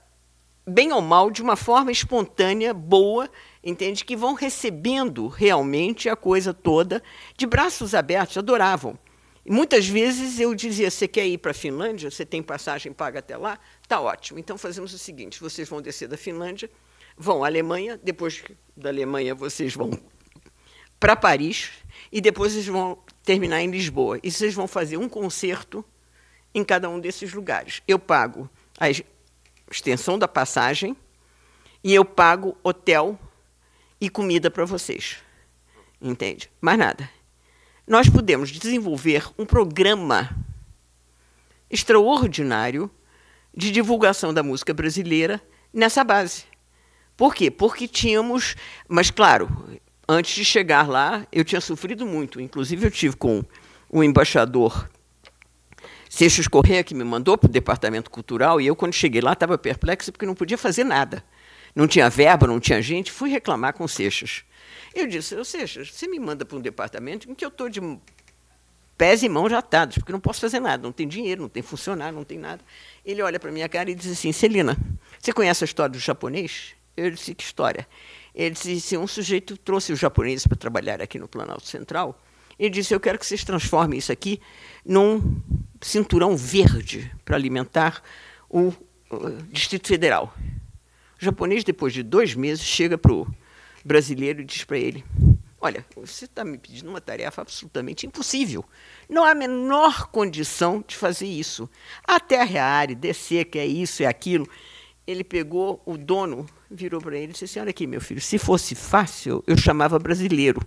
bem ou mal, de uma forma espontânea, boa, entende? Que vão recebendo realmente a coisa toda de braços abertos, adoravam. E muitas vezes eu dizia: você quer ir para a Finlândia? Você tem passagem paga até lá? está ótimo. Então fazemos o seguinte: vocês vão descer da Finlândia, vão à Alemanha, depois da Alemanha vocês vão para Paris e depois eles vão terminar em Lisboa. E vocês vão fazer um concerto em cada um desses lugares. Eu pago a extensão da passagem e eu pago hotel e comida para vocês. Entende? Mais nada. Nós podemos desenvolver um programa extraordinário de divulgação da música brasileira nessa base. Por quê? Porque tínhamos, mas claro, antes de chegar lá, eu tinha sofrido muito. Inclusive, eu tive com o embaixador Seixas Corrêa, que me mandou para o Departamento Cultural, e eu, quando cheguei lá, estava perplexo porque não podia fazer nada. Não tinha verba, não tinha gente. Fui reclamar com Seixas. Eu disse, ou Seixas, você me manda para um departamento em que eu estou de pés e mãos atados, porque não posso fazer nada, não tem dinheiro, não tem funcionário, não tem nada. Ele olha para minha cara e diz assim, Celina, você conhece a história do japonês? Eu disse, que história? Ele disse: um sujeito trouxe os japoneses para trabalhar aqui no Planalto Central. Ele disse: eu quero que vocês transformem isso aqui num cinturão verde para alimentar o uh, Distrito Federal. O japonês, depois de dois meses, chega para o brasileiro e diz para ele: Olha, você está me pedindo uma tarefa absolutamente impossível. Não há a menor condição de fazer isso. Até a Reare, descer, que é isso, é aquilo ele pegou o dono, virou para ele e disse assim, Olha aqui, meu filho, se fosse fácil, eu chamava brasileiro.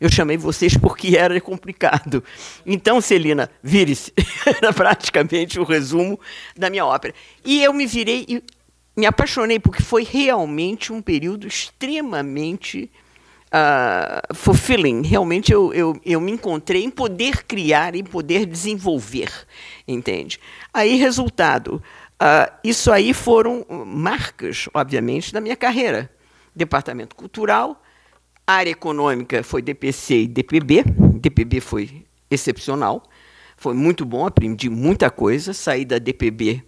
Eu chamei vocês porque era complicado. Então, Celina, vire-se. era praticamente o resumo da minha ópera. E eu me virei e me apaixonei, porque foi realmente um período extremamente uh, fulfilling. Realmente eu, eu, eu me encontrei em poder criar, em poder desenvolver, entende? Aí, resultado, Uh, isso aí foram hum, marcas, obviamente, da minha carreira. Departamento Cultural, área econômica foi DPC e DPB. DPB foi excepcional, foi muito bom, aprendi muita coisa. Saí da DPB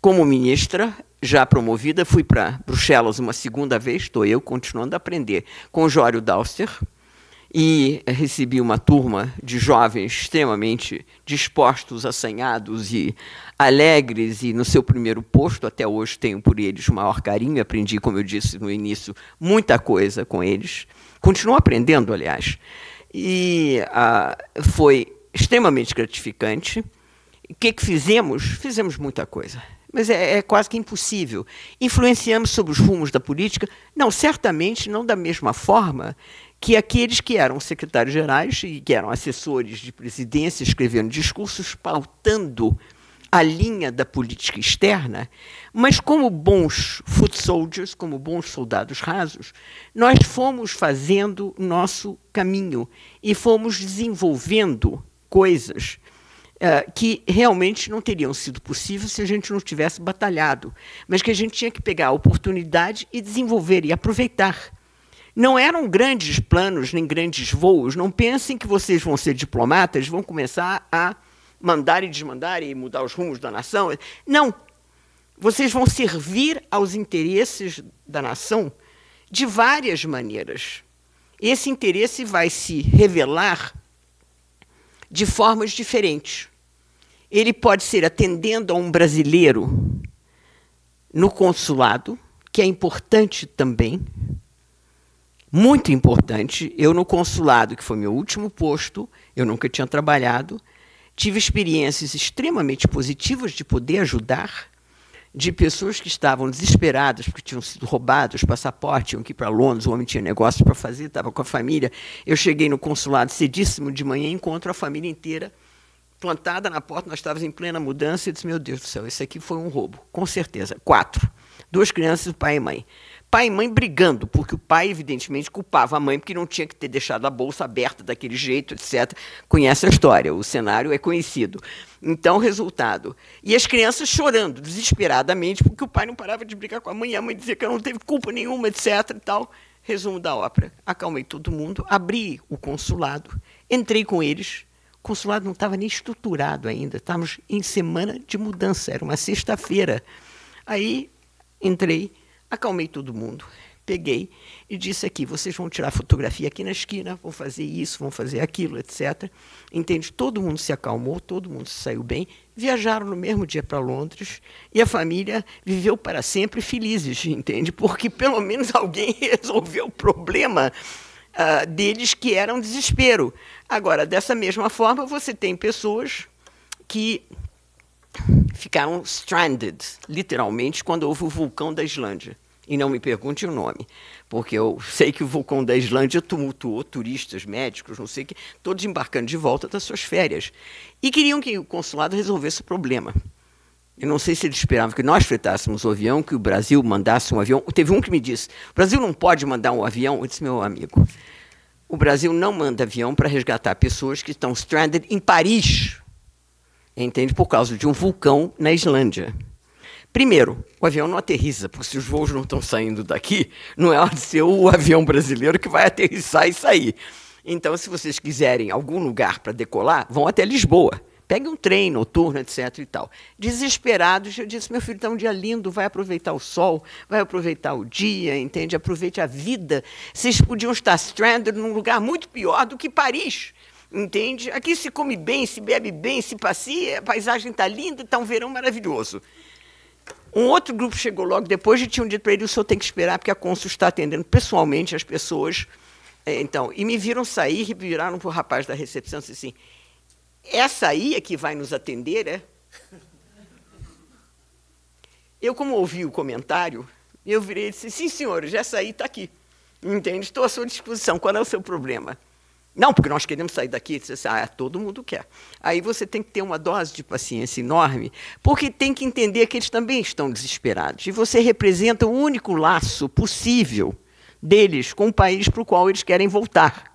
como ministra, já promovida, fui para Bruxelas uma segunda vez, estou eu continuando a aprender com Jório Dauster, e recebi uma turma de jovens extremamente dispostos, assanhados e alegres, e no seu primeiro posto, até hoje tenho por eles o maior carinho, aprendi, como eu disse no início, muita coisa com eles, continuo aprendendo, aliás, e ah, foi extremamente gratificante. O que, que fizemos? Fizemos muita coisa mas é, é, quase que impossível. Influenciamos sobre os rumos da política? Não, certamente não da mesma forma que aqueles que eram secretários gerais e que eram assessores de presidência, escrevendo discursos, pautando a linha da política externa, mas como bons foot soldiers, como bons soldados rasos, nós fomos fazendo nosso caminho e fomos desenvolvendo coisas uh, que realmente não teriam sido possíveis se a gente não tivesse batalhado, mas que a gente tinha que pegar a oportunidade e desenvolver e aproveitar. Não eram grandes planos nem grandes voos. Não pensem que vocês vão ser diplomatas, vão começar a mandar e desmandar e mudar os rumos da nação. Não. Vocês vão servir aos interesses da nação de várias maneiras. Esse interesse vai se revelar de formas diferentes. Ele pode ser atendendo a um brasileiro no consulado, que é importante também, muito importante. Eu, no consulado, que foi meu último posto, eu nunca tinha trabalhado, tive experiências extremamente positivas de poder ajudar de pessoas que estavam desesperadas porque tinham sido roubados, passaporte, tinham que ir para Londres, o homem tinha negócio para fazer, estava com a família. Eu cheguei no consulado cedíssimo de manhã, encontro a família inteira plantada na porta, nós estávamos em plena mudança e disse: Meu Deus do céu, esse aqui foi um roubo, com certeza. Quatro. Duas crianças, pai e mãe. Pai e mãe brigando, porque o pai, evidentemente, culpava a mãe porque não tinha que ter deixado a bolsa aberta daquele jeito, etc. Conhece a história, o cenário é conhecido. Então, resultado. E as crianças chorando desesperadamente porque o pai não parava de brigar com a mãe, e a mãe dizia que ela não teve culpa nenhuma, etc. E tal. Resumo da ópera. Acalmei todo mundo, abri o consulado, entrei com eles, o consulado não estava nem estruturado ainda, estávamos em semana de mudança, era uma sexta-feira. Aí entrei Acalmei todo mundo. Peguei e disse aqui: vocês vão tirar fotografia aqui na esquina, vão fazer isso, vão fazer aquilo, etc. Entende? Todo mundo se acalmou, todo mundo se saiu bem. Viajaram no mesmo dia para Londres e a família viveu para sempre felizes, entende? Porque pelo menos alguém resolveu o problema uh, deles, que era um desespero. Agora, dessa mesma forma, você tem pessoas que ficaram stranded, literalmente, quando houve o vulcão da Islândia. E não me pergunte o nome, porque eu sei que o vulcão da Islândia tumultuou turistas, médicos, não sei o que, todos embarcando de volta das suas férias. E queriam que o consulado resolvesse o problema. Eu não sei se eles esperavam que nós fretássemos o avião, que o Brasil mandasse um avião. Teve um que me disse: o Brasil não pode mandar um avião. Eu disse, meu amigo, o Brasil não manda avião para resgatar pessoas que estão stranded em Paris entende? Por causa de um vulcão na Islândia. Primeiro, o avião não aterriza, porque se os voos não estão saindo daqui, não é de ser o avião brasileiro que vai aterrissar e sair. Então, se vocês quiserem algum lugar para decolar, vão até Lisboa. Pegue um trem noturno, etc. e tal. Desesperados, eu disse: meu filho, está um dia lindo, vai aproveitar o sol, vai aproveitar o dia, entende? Aproveite a vida. Vocês podiam estar stranded num lugar muito pior do que Paris entende? Aqui se come bem, se bebe bem, se passeia, a paisagem está linda, está um verão maravilhoso. Um outro grupo chegou logo depois e tinham dito para ele: o senhor tem que esperar, porque a Consul está atendendo pessoalmente as pessoas. É, então, e me viram sair e viraram para o rapaz da recepção disse assim: essa aí é que vai nos atender, é? Eu, como ouvi o comentário, eu virei e disse: sim, senhores, essa aí está aqui. Entende? Estou à sua disposição. Qual é o seu problema? Não, porque nós queremos sair daqui. Assim, ah, é, todo mundo quer. Aí você tem que ter uma dose de paciência enorme, porque tem que entender que eles também estão desesperados. E você representa o único laço possível deles com o país para o qual eles querem voltar.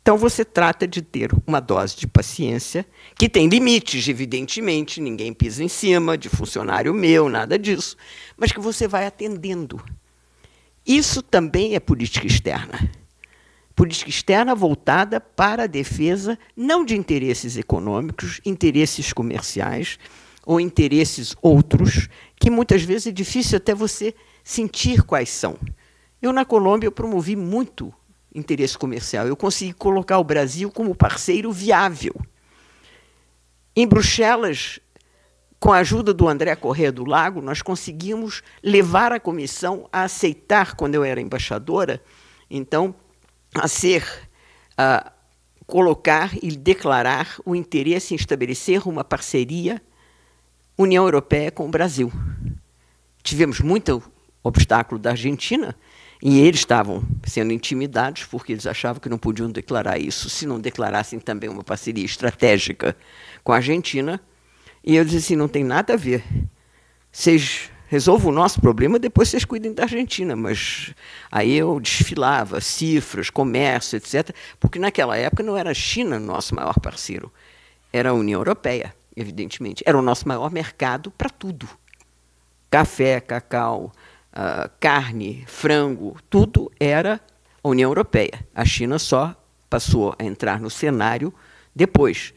Então você trata de ter uma dose de paciência, que tem limites, evidentemente, ninguém pisa em cima de funcionário meu, nada disso, mas que você vai atendendo. Isso também é política externa política externa voltada para a defesa não de interesses econômicos, interesses comerciais ou interesses outros, que muitas vezes é difícil até você sentir quais são. Eu, na Colômbia, eu promovi muito interesse comercial. Eu consegui colocar o Brasil como parceiro viável. Em Bruxelas, com a ajuda do André Corrêa do Lago, nós conseguimos levar a comissão a aceitar, quando eu era embaixadora, então, a ser a colocar e declarar o interesse em estabelecer uma parceria União Europeia com o Brasil. Tivemos muito obstáculo da Argentina, e eles estavam sendo intimidados porque eles achavam que não podiam declarar isso, se não declarassem também uma parceria estratégica com a Argentina. E eu disse assim: não tem nada a ver. Vocês resolva o nosso problema, depois vocês cuidem da Argentina. Mas aí eu desfilava cifras, comércio, etc. Porque naquela época não era a China nosso maior parceiro, era a União Europeia, evidentemente. Era o nosso maior mercado para tudo: café, cacau, uh, carne, frango, tudo era a União Europeia. A China só passou a entrar no cenário depois.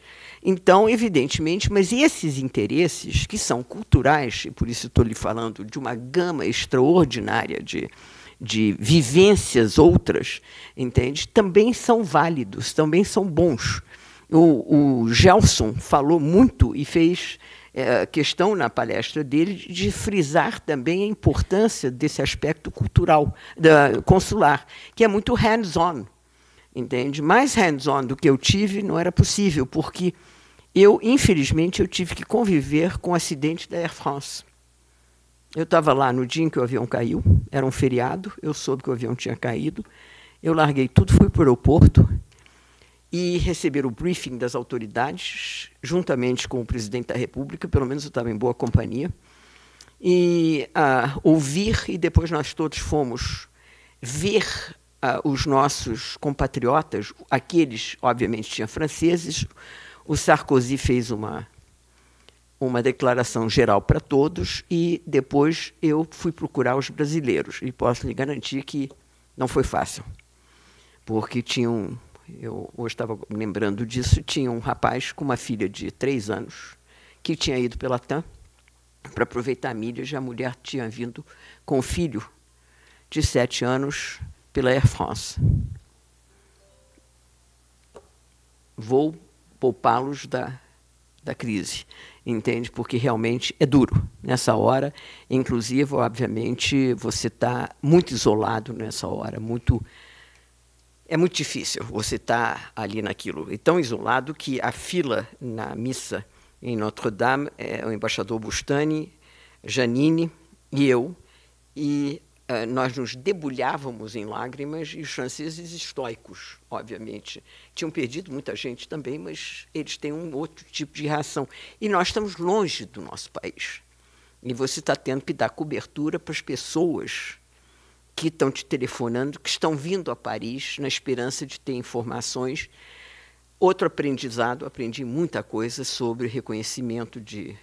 Então, evidentemente, mas esses interesses, que são culturais, e por isso estou lhe falando de uma gama extraordinária de, de vivências outras, entende? Também são válidos, também são bons. O, o Gelson falou muito e fez é, questão na palestra dele de frisar também a importância desse aspecto cultural da, consular, que é muito hands-on, entende? Mais hands-on do que eu tive não era possível, porque eu, infelizmente, eu tive que conviver com o acidente da Air France. Eu estava lá no dia em que o avião caiu, era um feriado, eu soube que o avião tinha caído, eu larguei tudo, fui para o aeroporto e receber o briefing das autoridades, juntamente com o presidente da República, pelo menos eu estava em boa companhia, e uh, ouvir, e depois nós todos fomos ver uh, os nossos compatriotas, aqueles, obviamente, tinham franceses, o Sarkozy fez uma, uma declaração geral para todos e depois eu fui procurar os brasileiros. E posso lhe garantir que não foi fácil, porque tinha um. Eu hoje estava lembrando disso, tinha um rapaz com uma filha de três anos que tinha ido pela TAM para aproveitar a mídia já a mulher tinha vindo com o filho de sete anos pela Air France. Voo poupá-los da, da crise, entende? Porque realmente é duro nessa hora. Inclusive, obviamente, você está muito isolado nessa hora, muito é muito difícil você estar tá ali naquilo. E tão isolado que a fila na missa em Notre-Dame é o embaixador Bustani, Janine e eu, e ah, nós nos debulhávamos em lágrimas e os franceses estoicos, obviamente, tinham perdido muita gente também, mas eles têm um outro tipo de reação. E nós estamos longe do nosso país. E você está tendo que dar cobertura para as pessoas que estão te telefonando, que estão vindo a Paris na esperança de ter informações. Outro aprendizado, aprendi muita coisa sobre o reconhecimento de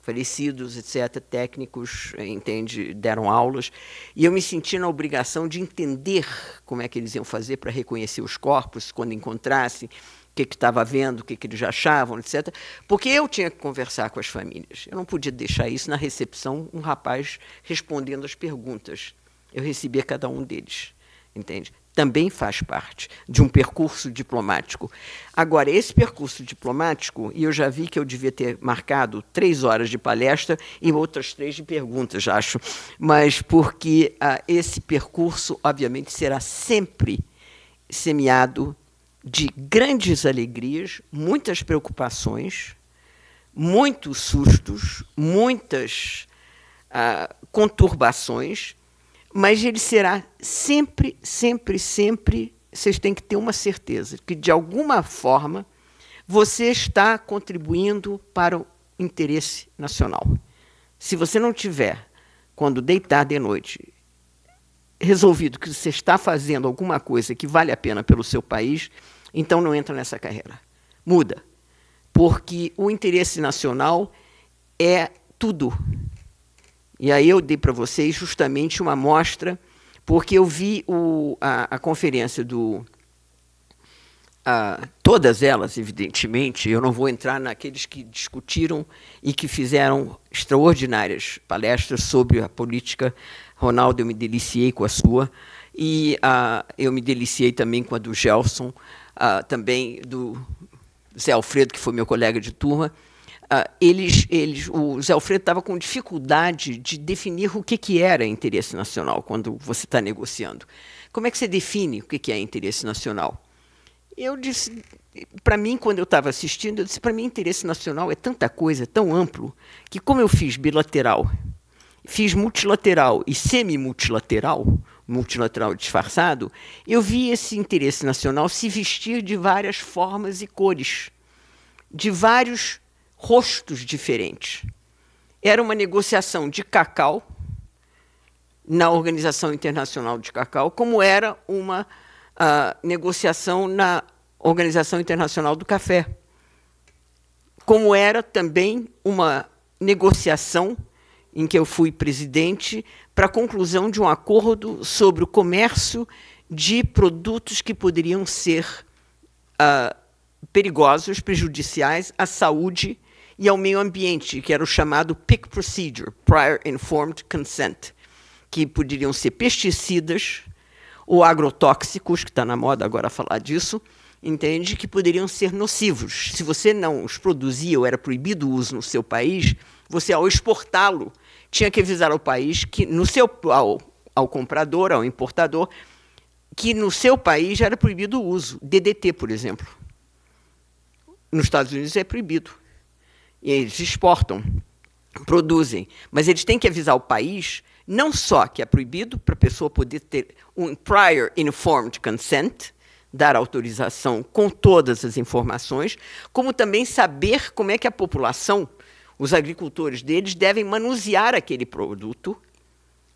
falecidos, etc., técnicos, entende, deram aulas, e eu me senti na obrigação de entender como é que eles iam fazer para reconhecer os corpos quando encontrassem, o que estava vendo, o que, que eles achavam, etc., porque eu tinha que conversar com as famílias. Eu não podia deixar isso na recepção, um rapaz respondendo as perguntas. Eu recebia cada um deles, entende? também faz parte de um percurso diplomático. Agora, esse percurso diplomático, e eu já vi que eu devia ter marcado três horas de palestra e outras três de perguntas, acho, mas porque ah, esse percurso, obviamente, será sempre semeado de grandes alegrias, muitas preocupações, muitos sustos, muitas ah, conturbações mas ele será sempre, sempre, sempre. Vocês têm que ter uma certeza que, de alguma forma, você está contribuindo para o interesse nacional. Se você não tiver, quando deitar de noite, resolvido que você está fazendo alguma coisa que vale a pena pelo seu país, então não entra nessa carreira. Muda. Porque o interesse nacional é tudo. E aí eu dei para vocês justamente uma amostra, porque eu vi o, a, a conferência do. A, todas elas, evidentemente, eu não vou entrar naqueles que discutiram e que fizeram extraordinárias palestras sobre a política. Ronaldo, eu me deliciei com a sua, e a, eu me deliciei também com a do Gelson, também do Zé Alfredo, que foi meu colega de turma uh, eles, eles, o Zé Alfredo estava com dificuldade de definir o que, que era interesse nacional quando você está negociando. Como é que você define o que, que é interesse nacional? Eu disse, para mim, quando eu estava assistindo, eu disse, para mim, interesse nacional é tanta coisa, tão amplo, que como eu fiz bilateral, fiz multilateral e semi-multilateral, multilateral disfarçado, eu vi esse interesse nacional se vestir de várias formas e cores, de vários rostos diferentes. Era uma negociação de cacau na Organização Internacional de Cacau, como era uma uh, negociação na Organização Internacional do Café, como era também uma negociação em que eu fui presidente para a conclusão de um acordo sobre o comércio de produtos que poderiam ser uh, perigosos, prejudiciais à saúde e ao meio ambiente, que era o chamado PIC Procedure, Prior Informed Consent, que poderiam ser pesticidas ou agrotóxicos, que está na moda agora falar disso, entende? Que poderiam ser nocivos. Se você não os produzia ou era proibido o uso no seu país, você, ao exportá-lo, tinha que avisar ao país que, no seu, ao, ao comprador, ao importador, que no seu país já era proibido o uso. DDT, por exemplo. Nos Estados Unidos é proibido. Eles exportam, produzem, mas eles têm que avisar o país não só que é proibido para a pessoa poder ter um prior informed consent, dar autorização com todas as informações, como também saber como é que a população, os agricultores deles, devem manusear aquele produto,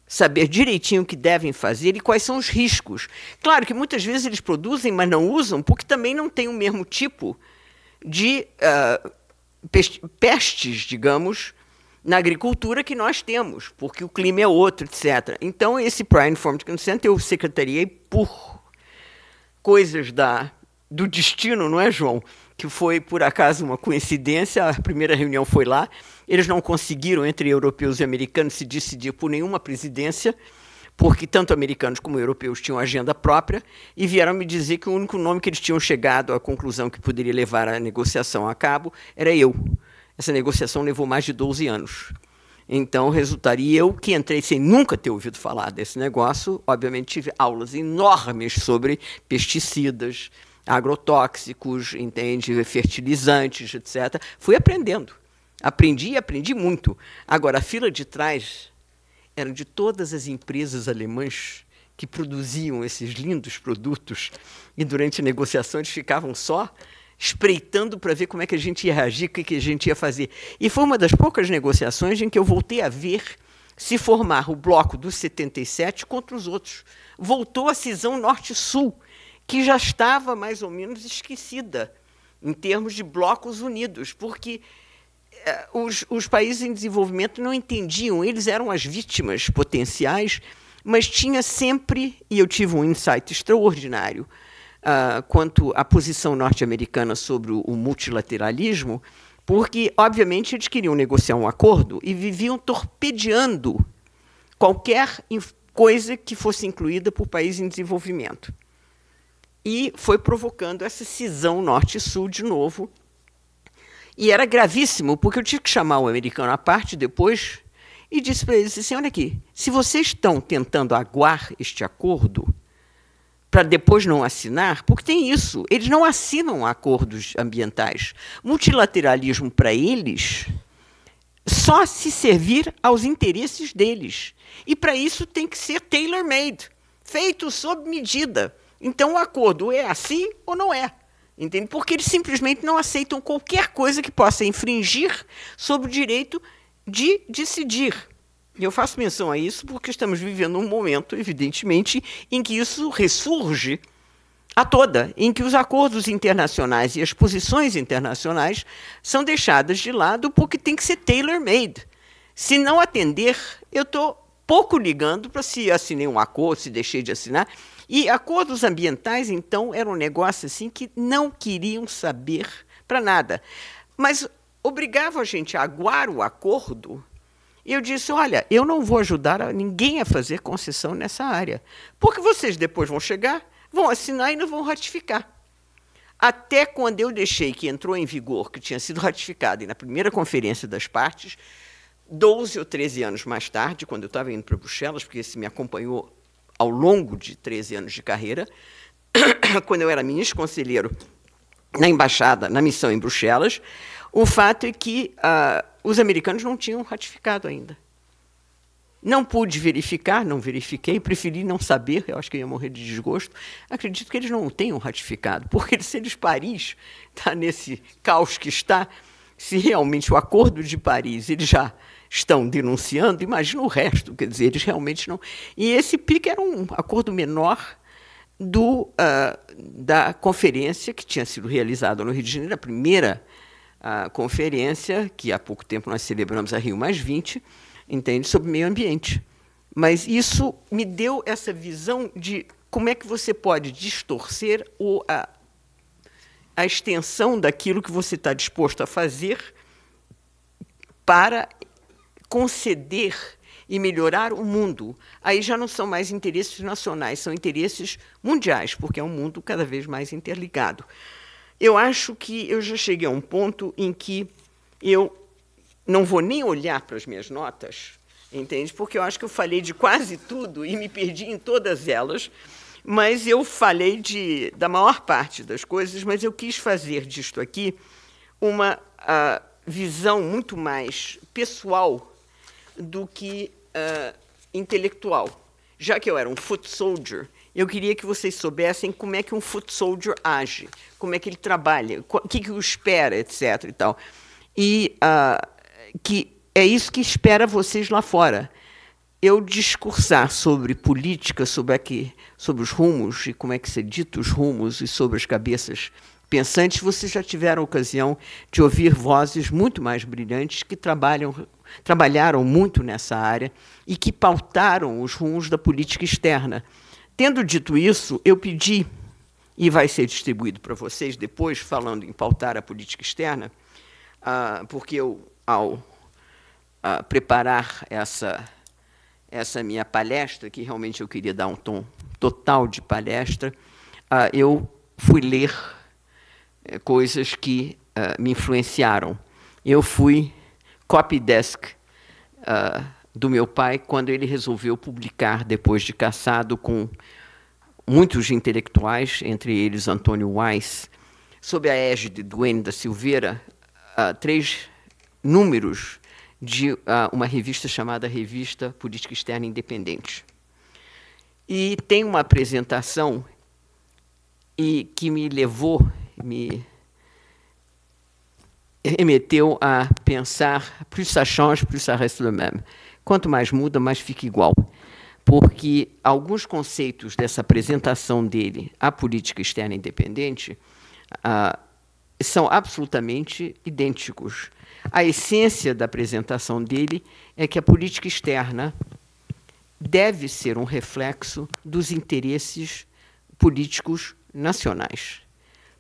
saber direitinho o que devem fazer e quais são os riscos. Claro que muitas vezes eles produzem, mas não usam, porque também não tem o mesmo tipo de uh, pestes, digamos, na agricultura que nós temos, porque o clima é outro, etc. Então, esse Prior Informed Consent eu secretariei por coisas da, do destino, não é, João? Que foi, por acaso, uma coincidência, a primeira reunião foi lá, eles não conseguiram, entre europeus e americanos, se decidir por nenhuma presidência, porque tanto americanos como europeus tinham agenda própria e vieram me dizer que o único nome que eles tinham chegado à conclusão que poderia levar a negociação a cabo era eu. Essa negociação levou mais de 12 anos. Então, resultaria eu que entrei sem nunca ter ouvido falar desse negócio. Obviamente, tive aulas enormes sobre pesticidas, agrotóxicos, entende, fertilizantes, etc. Fui aprendendo. Aprendi e aprendi muito. Agora, a fila de trás era de todas as empresas alemãs que produziam esses lindos produtos e durante negociações ficavam só espreitando para ver como é que a gente ia reagir, o que, que a gente ia fazer. E foi uma das poucas negociações em que eu voltei a ver se formar o bloco dos 77 contra os outros. Voltou a cisão norte-sul, que já estava mais ou menos esquecida em termos de blocos unidos, porque eh, os, os países em desenvolvimento não entendiam, eles eram as vítimas potenciais, mas tinha sempre, e eu tive um insight extraordinário uh, quanto à posição norte-americana sobre o, o multilateralismo, porque, obviamente, eles queriam negociar um acordo e viviam torpedeando qualquer coisa que fosse incluída por país em desenvolvimento. E foi provocando essa cisão norte-sul de novo, e era gravíssimo, porque eu tive que chamar o americano à parte depois e disse para ele assim: olha aqui, se vocês estão tentando aguar este acordo para depois não assinar, porque tem isso, eles não assinam acordos ambientais. Multilateralismo para eles só se servir aos interesses deles. E para isso tem que ser tailor-made, feito sob medida. Então o acordo é assim ou não é? Entende? Porque eles simplesmente não aceitam qualquer coisa que possa infringir sobre o direito de decidir. E eu faço menção a isso porque estamos vivendo um momento, evidentemente, em que isso ressurge a toda, em que os acordos internacionais e as posições internacionais são deixadas de lado porque tem que ser tailor-made. Se não atender, eu estou pouco ligando para se assinei um acordo, se deixei de assinar. E acordos ambientais, então, eram um negócio assim que não queriam saber para nada. Mas obrigavam a gente a aguar o acordo. E eu disse: olha, eu não vou ajudar ninguém a fazer concessão nessa área, porque vocês depois vão chegar, vão assinar e não vão ratificar. Até quando eu deixei que entrou em vigor, que tinha sido ratificado, e na primeira conferência das partes, 12 ou 13 anos mais tarde, quando eu estava indo para Bruxelas, porque esse me acompanhou ao longo de 13 anos de carreira, quando eu era ministro conselheiro na embaixada, na missão em Bruxelas, o fato é que uh, os americanos não tinham ratificado ainda. Não pude verificar, não verifiquei, preferi não saber, eu acho que ia morrer de desgosto. Acredito que eles não tenham ratificado, porque se eles Paris está nesse caos que está, se realmente o Acordo de Paris ele já estão denunciando, imagina o resto, quer dizer, eles realmente não. E esse PIC era um acordo menor do, uh, da conferência que tinha sido realizada no Rio de Janeiro, a primeira uh, conferência, que há pouco tempo nós celebramos a Rio Mais 20, entende, sobre meio ambiente. Mas isso me deu essa visão de como é que você pode distorcer o, a, a extensão daquilo que você está disposto a fazer para conceder e melhorar o mundo. Aí já não são mais interesses nacionais, são interesses mundiais, porque é um mundo cada vez mais interligado. Eu acho que eu já cheguei a um ponto em que eu não vou nem olhar para as minhas notas, entende? Porque eu acho que eu falei de quase tudo e me perdi em todas elas, mas eu falei de, da maior parte das coisas, mas eu quis fazer disto aqui uma uh, visão muito mais pessoal do que uh, intelectual. Já que eu era um foot soldier, eu queria que vocês soubessem como é que um foot soldier age, como é que ele trabalha, o que, que o espera, etc. E, tal. e uh, que é isso que espera vocês lá fora. Eu discursar sobre política, sobre, aqui, sobre os rumos e como é que se dita os rumos e sobre as cabeças pensantes, vocês já tiveram ocasião de ouvir vozes muito mais brilhantes que trabalham trabalharam muito nessa área e que pautaram os rumos da política externa. Tendo dito isso, eu pedi, e vai ser distribuído para vocês depois, falando em pautar a política externa, ah, porque eu, ao ah, preparar essa, essa minha palestra, que realmente eu queria dar um tom total de palestra, ah, eu fui ler eh, coisas que me influenciaram. Eu fui copy desk uh, do meu pai quando ele resolveu publicar, depois de caçado, com muitos intelectuais, entre eles Antônio Weiss, sob a égide do N. da Silveira, uh, três números de uh, uma revista chamada Revista Política Externa Independente. E tem uma apresentação e que me levou, me remeteu a pensar plus ça change, plus ça reste le même. Quanto mais muda, mais fica igual. Porque alguns conceitos dessa apresentação dele à política externa independente ah, são absolutamente idênticos. A essência da apresentação dele é que a política externa deve ser um reflexo dos interesses políticos nacionais,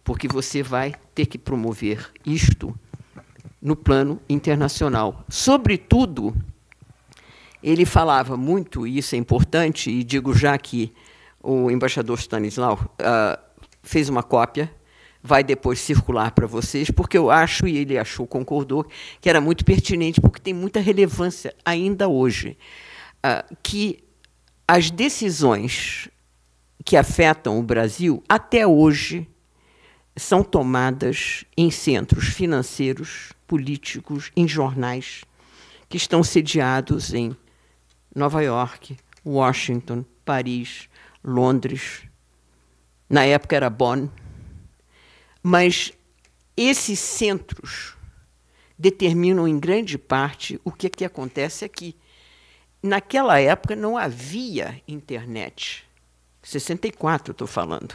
porque você vai ter que promover isto no plano internacional. Sobretudo, ele falava muito, e isso é importante, e digo já que o embaixador Stanislau uh, fez uma cópia, vai depois circular para vocês, porque eu acho, e ele achou, concordou, que era muito pertinente, porque tem muita relevância ainda hoje, uh, que as decisões que afetam o Brasil, até hoje, são tomadas em centros financeiros políticos em jornais que estão sediados em Nova York, Washington, Paris, Londres. Na época era Bonn. Mas esses centros determinam em grande parte o que, é que acontece aqui. Naquela época não havia internet. 64 estou falando.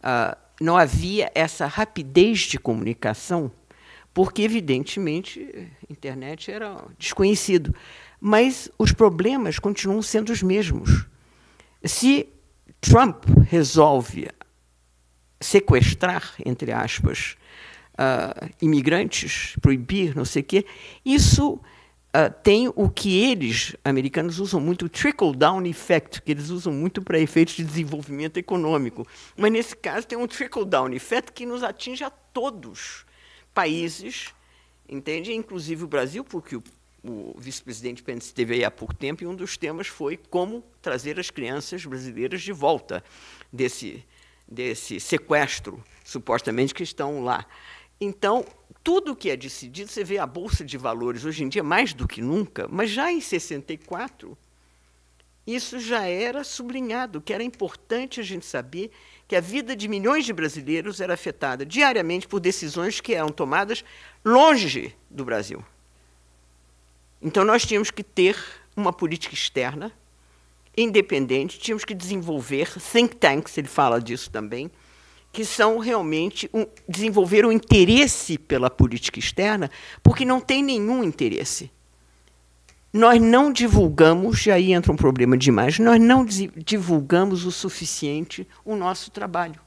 Uh, não havia essa rapidez de comunicação porque evidentemente a internet era desconhecido. Mas os problemas continuam sendo os mesmos. Se Trump resolve sequestrar, entre aspas, uh, imigrantes, proibir, não sei o quê, isso Uh, tem o que eles, americanos, usam muito, o trickle-down effect, que eles usam muito para efeitos de desenvolvimento econômico. Mas, nesse caso, tem um trickle-down effect que nos atinge a todos países, entende? Inclusive o Brasil, porque o, o vice-presidente Pence esteve aí há pouco tempo e um dos temas foi como trazer as crianças brasileiras de volta desse, desse sequestro, supostamente, que estão lá. Então, tudo que é decidido, você vê a Bolsa de Valores hoje em dia mais do que nunca, mas já em 64, isso já era sublinhado, que era importante a gente saber que a vida de milhões de brasileiros era afetada diariamente por decisões que eram tomadas longe do Brasil. Então, nós tínhamos que ter uma política externa independente, tínhamos que desenvolver think tanks, ele fala disso também, que são realmente um, desenvolver o um interesse pela política externa, porque não tem nenhum interesse nós não divulgamos, e aí entra um problema de imagem, nós não divulgamos o suficiente o nosso trabalho.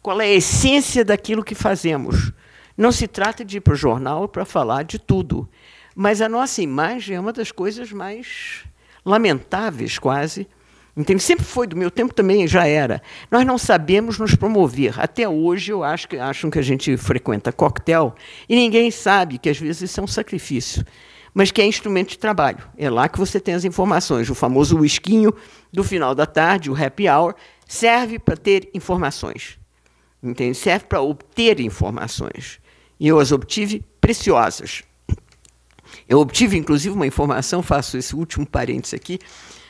Qual é a essência daquilo que fazemos? Não se trata de ir para o jornal para falar de tudo, mas a nossa imagem é uma das coisas mais lamentáveis, quase. Entende? Sempre foi, do meu tempo também já era. Nós não sabemos nos promover. Até hoje, eu acho que acham que a gente frequenta coquetel e ninguém sabe que às vezes isso é um sacrifício mas que é instrumento de trabalho. É lá que você tem as informações. O famoso whiskinho do final da tarde, o happy hour, serve para ter informações. Entende? Serve para obter informações. E eu as obtive preciosas. Eu obtive, inclusive, uma informação, faço esse último parênteses aqui,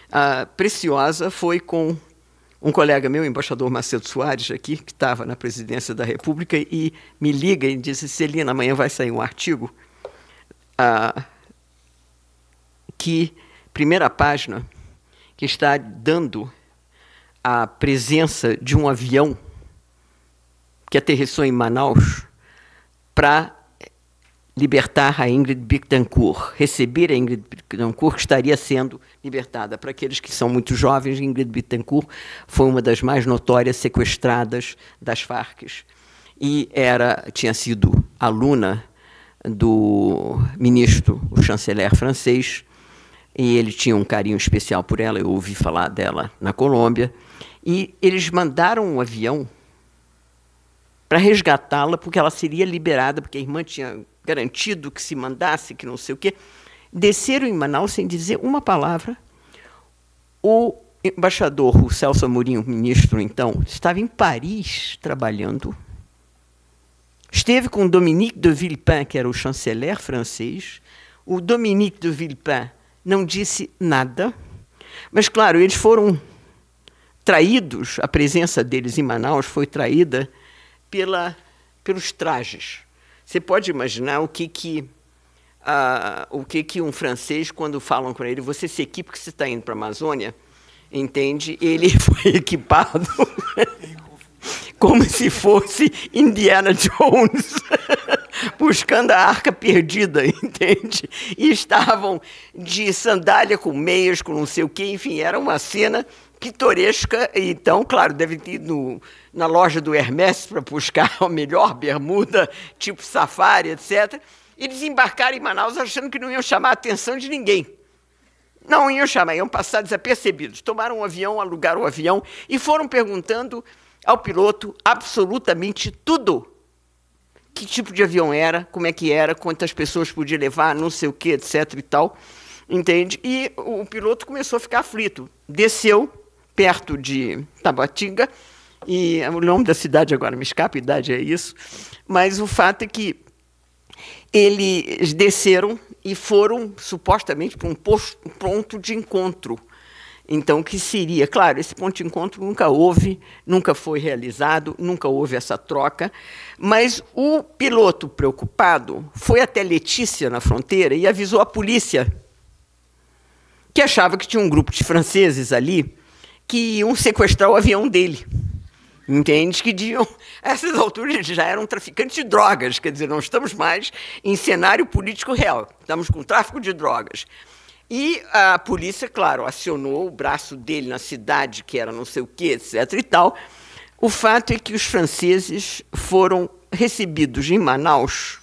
uh, preciosa, foi com um colega meu, o embaixador Macedo Soares, aqui, que estava na presidência da República, e me liga e diz: Celina, amanhã vai sair um artigo. Uh, que primeira página que está dando a presença de um avião que aterrissou em Manaus para libertar a Ingrid Bittencourt, receber a Ingrid Bittencourt, que estaria sendo libertada. Para aqueles que são muito jovens, Ingrid Bittencourt foi uma das mais notórias sequestradas das Farc e era tinha sido aluna do ministro, o chanceler francês e ele tinha um carinho especial por ela, eu ouvi falar dela na Colômbia, e eles mandaram um avião para resgatá-la, porque ela seria liberada, porque a irmã tinha garantido que se mandasse, que não sei o quê. Desceram em Manaus sem dizer uma palavra. O embaixador, o Celso Amorim, ministro então, estava em Paris trabalhando. Esteve com Dominique de Villepin, que era o chanceler francês. O Dominique de Villepin não disse nada. Mas, claro, eles foram traídos, a presença deles em Manaus foi traída pela, pelos trajes. Você pode imaginar o que que, uh, o que que um francês, quando falam com ele, você se equipa que você está indo para a Amazônia, entende? Ele foi equipado como se fosse Indiana Jones. buscando a arca perdida, entende? E estavam de sandália com meias, com não sei o quê, enfim, era uma cena pitoresca. Então, claro, deve ter ido na loja do Hermès para buscar a melhor bermuda, tipo safari, etc. E desembarcaram em Manaus achando que não iam chamar a atenção de ninguém. Não iam chamar, iam passar desapercebidos. Tomaram um avião, alugaram um avião e foram perguntando ao piloto absolutamente tudo que tipo de avião era, como é que era, quantas pessoas podia levar, não sei o que, etc e tal, entende? E o piloto começou a ficar aflito, desceu perto de Tabatinga, e o nome da cidade agora me escapa, idade é isso, mas o fato é que eles desceram e foram supostamente para um posto, ponto de encontro então, que seria, claro, esse ponto de encontro nunca houve, nunca foi realizado, nunca houve essa troca, mas o piloto preocupado foi até Letícia na fronteira e avisou a polícia, que achava que tinha um grupo de franceses ali que iam sequestrar o avião dele. Entende? Que diziam, a essas alturas eles já eram traficantes de drogas, quer dizer, não estamos mais em cenário político real, estamos com tráfico de drogas. E a polícia, claro, acionou o braço dele na cidade, que era não sei o quê, etc. e tal. O fato é que os franceses foram recebidos em Manaus,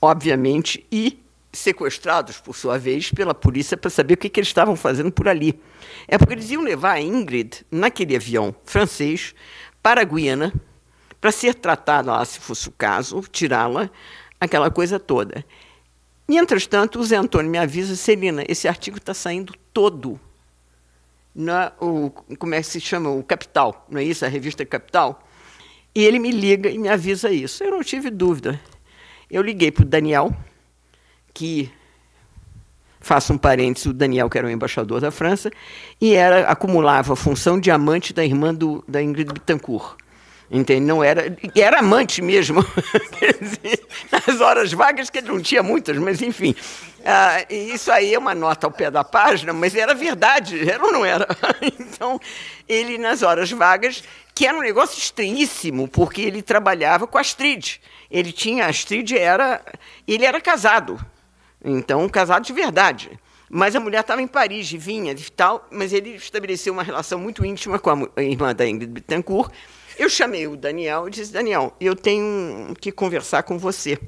obviamente, e sequestrados, por sua vez, pela polícia para saber o que, que, eles estavam fazendo por ali. É porque eles iam levar a Ingrid naquele avião francês para a Guiana para ser tratada lá, se fosse o caso, tirá-la, aquela coisa toda. E, tanto, o Zé Antônio me avisa, Celina, esse artigo está saindo todo na, né, o, como é que se chama? O Capital, não é isso? A revista Capital. E ele me liga e me avisa isso. Eu não tive dúvida. Eu liguei para o Daniel, que, faço um parênteses, o Daniel, que era o embaixador da França, e era acumulava a função diamante da irmã do, da Ingrid Bittencourt. Entende? Não era. Era amante mesmo. Nas horas vagas, que ele não tinha muitas, mas enfim. Ah, isso aí é uma nota ao pé da página, mas era verdade, era ou não era? Então, ele, nas horas vagas, que era um negócio estranhíssimo, porque ele trabalhava com a Astrid. Ele tinha. A Astrid era. Ele era casado. Então, casado de verdade. Mas a mulher estava em Paris, vinha e tal, mas ele estabeleceu uma relação muito íntima com a irmã da Ingrid Bittencourt eu chamei o Daniel e disse: Daniel, eu tenho que conversar com você.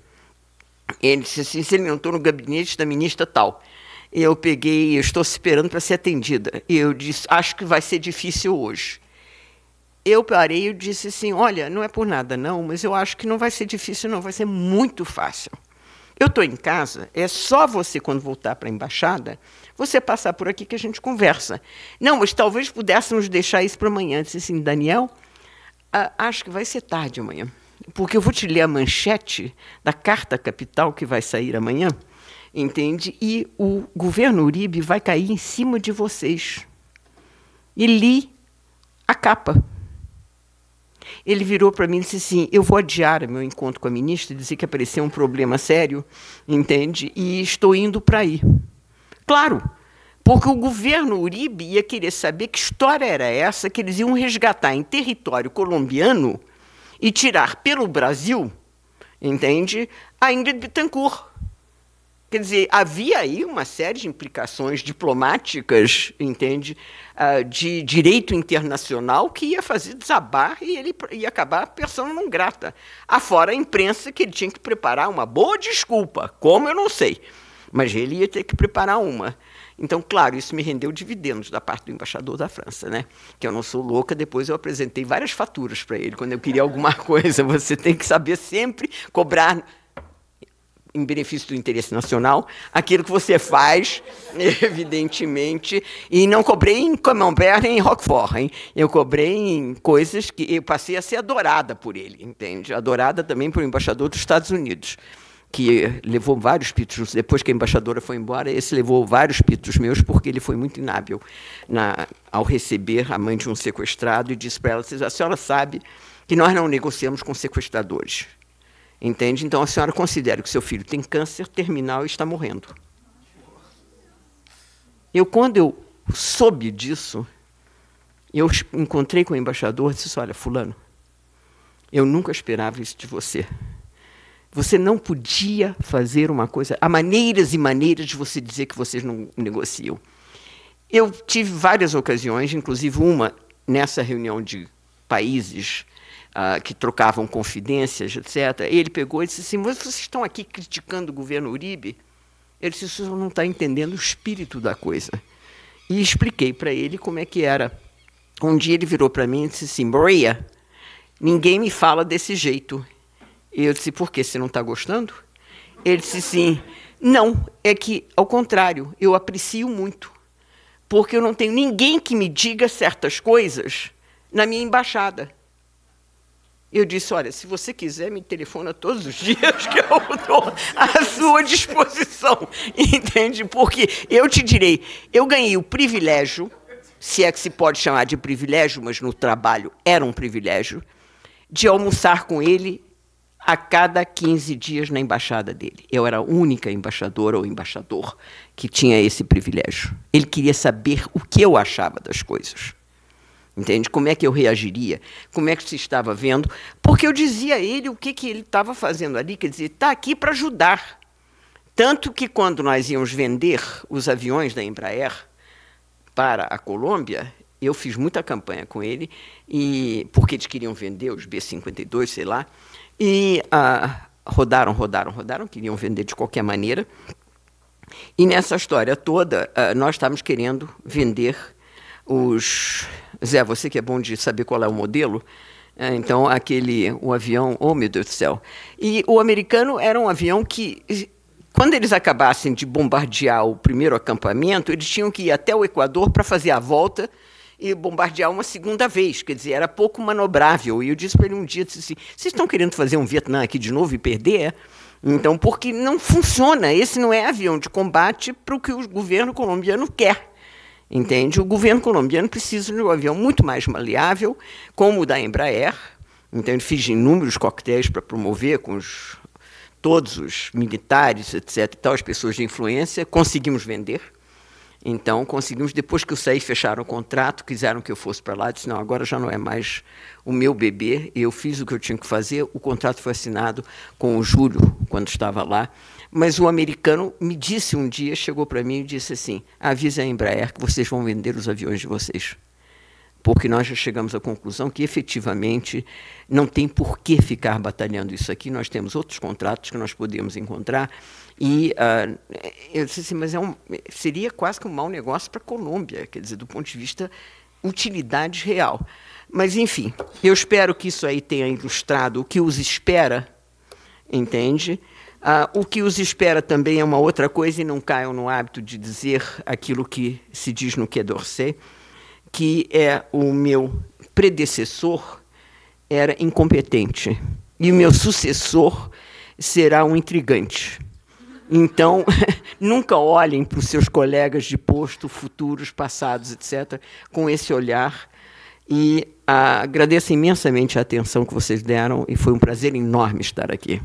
Ele disse assim: ele entrou no gabinete da ministra tal. Eu peguei, eu estou esperando para ser atendida. E eu disse: acho que vai ser difícil hoje. Eu parei e disse assim: olha, não é por nada não, mas eu acho que não vai ser difícil, não, vai ser muito fácil. Eu estou em casa, é só você, quando voltar para a embaixada, você passar por aqui que a gente conversa. Não, mas talvez pudéssemos deixar isso para amanhã. Eu disse assim, Daniel, ah, acho que vai ser tarde amanhã, porque eu vou te ler a manchete da carta capital que vai sair amanhã, entende? E o governo Uribe vai cair em cima de vocês. E li a capa. Ele virou para mim e disse assim: Eu vou adiar meu encontro com a ministra e dizer que apareceu um problema sério, entende? E estou indo para aí. Claro, porque o governo Uribe ia querer saber que história era essa que eles iam resgatar em território colombiano e tirar pelo Brasil, entende? A Ingrid Betancourt. Quer dizer, havia aí uma série de implicações diplomáticas, entende, uh, de direito internacional que ia fazer desabar e ele ia acabar pessoa não grata. Afora a imprensa que ele tinha que preparar uma boa desculpa, como eu não sei, mas ele ia ter que preparar uma. Então, claro, isso me rendeu dividendos da parte do embaixador da França, né? Que eu não sou louca, depois eu apresentei várias faturas para ele. Quando eu queria alguma coisa, você tem que saber sempre cobrar em benefício do interesse nacional, aquilo que você faz, evidentemente, e não cobrei em Camembert nem em Roquefort, hein? eu cobrei em coisas que eu passei a ser adorada por ele, entende? Adorada também pelo embaixador dos Estados Unidos que levou vários pitos, depois que a embaixadora foi embora, esse levou vários pitos meus, porque ele foi muito inábil na, ao receber a mãe de um sequestrado e disse para ela: a senhora sabe que nós não negociamos com sequestradores. Entende? Então a senhora considera que seu filho tem câncer terminal e está morrendo. Eu, quando eu soube disso, eu encontrei com o embaixador e disse: Olha, Fulano, eu nunca esperava isso de você. Você não podia fazer uma coisa. Há maneiras e maneiras de você dizer que vocês não negociam. Eu tive várias ocasiões, inclusive uma nessa reunião de países uh, que trocavam confidências, etc. Ele pegou e disse assim: Mas vocês estão aqui criticando o governo Uribe? Ele disse: Você não está entendendo o espírito da coisa. E expliquei para ele como é que era. Um dia ele virou para mim e disse assim: Maria, ninguém me fala desse jeito. E eu disse, por quê? Você não está gostando? Ele disse, sim. Não, é que, ao contrário, eu aprecio muito. Porque eu não tenho ninguém que me diga certas coisas na minha embaixada. Eu disse, olha, se você quiser, me telefona todos os dias que eu estou à sua disposição. Entende? Porque eu te direi, eu ganhei o privilégio, se é que se pode chamar de privilégio, mas no trabalho era um privilégio, de almoçar com ele a cada 15 dias na embaixada dele. Eu era a única embaixadora ou embaixador que tinha esse privilégio. Ele queria saber o que eu achava das coisas. Entende? Como é que eu reagiria? Como é que se estava vendo? Porque eu dizia a ele o que, que ele estava fazendo ali, quer dizer, está aqui para ajudar. Tanto que quando nós íamos vender os aviões da Embraer para a Colômbia, eu fiz muita campanha com ele, e porque eles queriam vender os B-52, sei lá, e ah, rodaram, rodaram, rodaram, queriam vender de qualquer maneira. E nessa história toda, ah, nós estávamos querendo vender os. Zé, você que é bom de saber qual é o modelo, ah, então, aquele o avião, oh meu Deus do céu. E o americano era um avião que, quando eles acabassem de bombardear o primeiro acampamento, eles tinham que ir até o Equador para fazer a volta e bombardear uma segunda vez. Quer dizer, era pouco manobrável. E eu disse para ele um dia, disse assim, vocês estão querendo fazer um Vietnã aqui de novo e perder? É. Então, porque não funciona. Esse não é avião de combate para o que o governo colombiano quer. Entende? O governo colombiano precisa de um avião muito mais maleável, como o da Embraer. Então, ele inúmeros coquetéis para promover com os, todos os militares, etc., tal, as pessoas de influência. Conseguimos vender. Então, conseguimos, depois que eu saí, fecharam o contrato, quiseram que eu fosse para lá. Eu disse, não, agora já não é mais o meu bebê. Eu fiz o que eu tinha que fazer. O contrato foi assinado com o Júlio, quando estava lá. Mas o americano me disse um dia, chegou para mim e disse assim, avisa a Embraer que vocês vão vender os aviões de vocês. Porque nós já chegamos à conclusão que, efetivamente, não tem por que ficar batalhando isso aqui. Nós temos outros contratos que nós podemos encontrar e uh, eu disse assim, mas é um, seria quase que um mau negócio para a Colômbia, quer dizer, do ponto de vista utilidade real. Mas, enfim, eu espero que isso aí tenha ilustrado o que os espera, entende? Uh, o que os espera também é uma outra coisa, e não caiam no hábito de dizer aquilo que se diz no Quai é d'Orsay, que é o meu predecessor era incompetente e o meu sucessor será um intrigante. Então, nunca olhem para os seus colegas de posto, futuros, passados, etc., com esse olhar. E ah, agradeço imensamente a atenção que vocês deram e foi um prazer enorme estar aqui.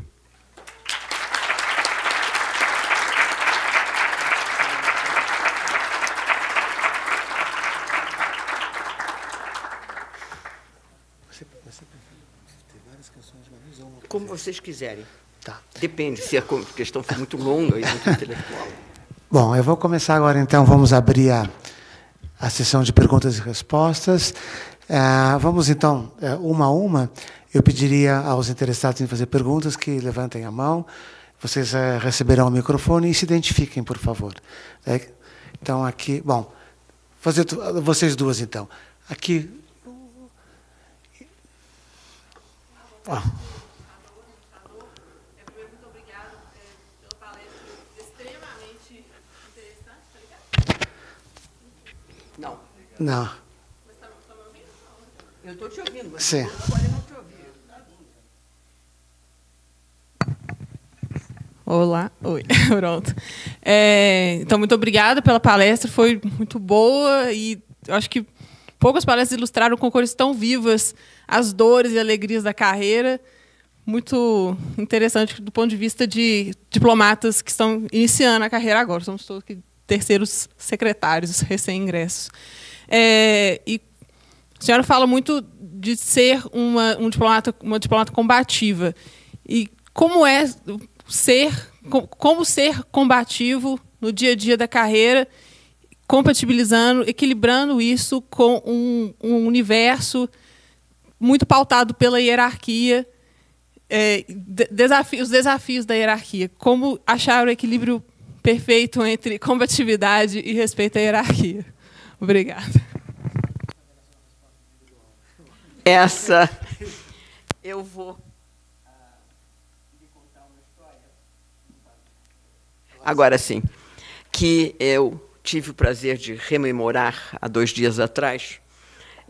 Como vocês quiserem. Tá. Depende, se a questão for muito longa e muito intelectual. Bom, eu vou começar agora, então, vamos abrir a, a sessão de perguntas e respostas. Uh, vamos, então, eh, uma a uma. Eu pediria aos interessados em fazer perguntas que levantem a mão. Vocês uh, receberão o microfone e se identifiquem, por favor. É, então, aqui, bom, fazer ah, vocês duas, então. Aqui. Ah. Não. me ouvindo? Eu estou te ouvindo. Mas Sim. te ouvir. Olá, oi, pronto. É, então, muito obrigada pela palestra, foi muito boa e acho que poucas palestras ilustraram com cores tão vivas as dores e alegrias da carreira. Muito interessante do ponto de vista de diplomatas que estão iniciando a carreira agora. Somos todos terceiros secretários recém-ingressos. É, e a senhora fala muito de ser uma, um diplomata, uma diplomata combativa. E como é ser, como ser combativo no dia a dia da carreira, compatibilizando, equilibrando isso com um, um universo muito pautado pela hierarquia, é, os desafios da hierarquia. Como achar o equilíbrio perfeito entre combatividade e respeito à hierarquia? Obrigada. Essa eu vou. Agora sim, que eu tive o prazer de rememorar há dois dias atrás.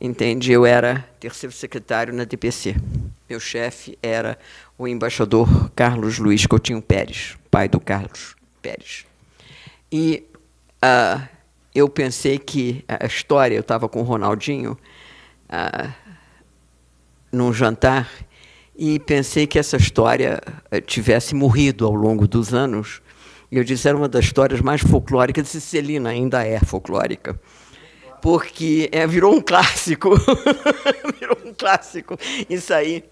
Entende? Eu era terceiro secretário na DPC. Meu chefe era o embaixador Carlos Luiz Coutinho Pérez, pai do Carlos Pérez. E uh, eu pensei que a história, eu estava com o Ronaldinho ah, num jantar e pensei que essa história eh, tivesse morrido ao longo dos anos. E eu disse, era uma das histórias mais folclóricas de Celina, ainda é folclórica. Porque é, virou um clássico. virou um clássico isso aí.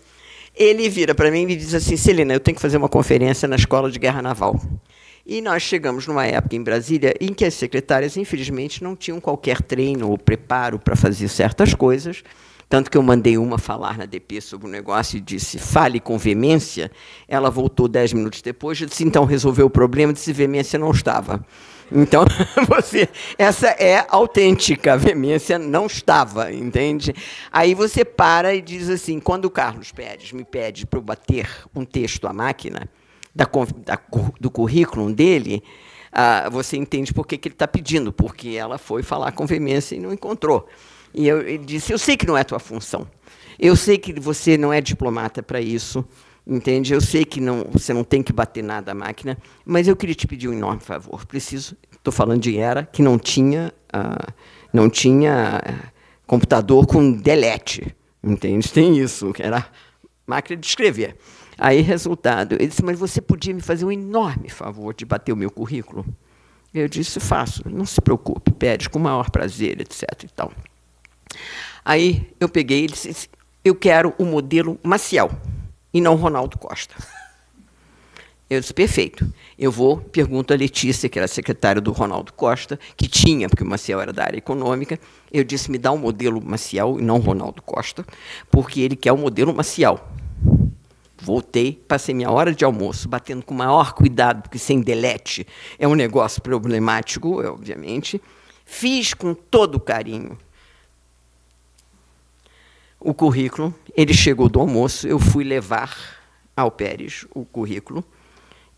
Ele vira para mim e me diz assim, Celina, eu tenho que fazer uma conferência na Escola de Guerra Naval. E nós chegamos numa época em Brasília em que as secretárias, infelizmente, não tinham qualquer treino ou preparo para fazer certas coisas. Tanto que eu mandei uma falar na DP sobre o um negócio e disse, fale com veemência. Ela voltou dez minutos depois e disse, então resolveu o problema, disse, veemência não estava. Então, você, essa é autêntica, a veemência não estava, entende? Aí você para e diz assim, quando o Carlos Pérez me pede para eu bater um texto à máquina, da, da, do currículo dele, ah, você entende por que, que ele está pedindo, porque ela foi falar com veemência e não encontrou. E eu, ele disse: Eu sei que não é a tua função. Eu sei que você não é diplomata para isso, entende? Eu sei que não, você não tem que bater nada à máquina, mas eu queria te pedir um enorme favor. Preciso. Estou falando de era que não tinha, ah, não tinha ah, computador com delete, entende? Tem isso, era máquina de escrever. Aí, resultado, ele disse, mas você podia me fazer um enorme favor de bater o meu currículo? Eu disse, faço, não se preocupe, pede com o maior prazer, etc. E tal. Aí eu peguei e disse, eu quero o modelo Maciel e não Ronaldo Costa. Eu disse, perfeito. Eu vou, pergunto a Letícia, que era secretária do Ronaldo Costa, que tinha, porque o Maciel era da área econômica. Eu disse, me dá o um modelo Maciel e não Ronaldo Costa, porque ele quer o um modelo Maciel. Voltei, passei minha hora de almoço batendo com o maior cuidado, porque sem delete é um negócio problemático, é, obviamente. Fiz com todo carinho o currículo. Ele chegou do almoço, eu fui levar ao Pérez o currículo.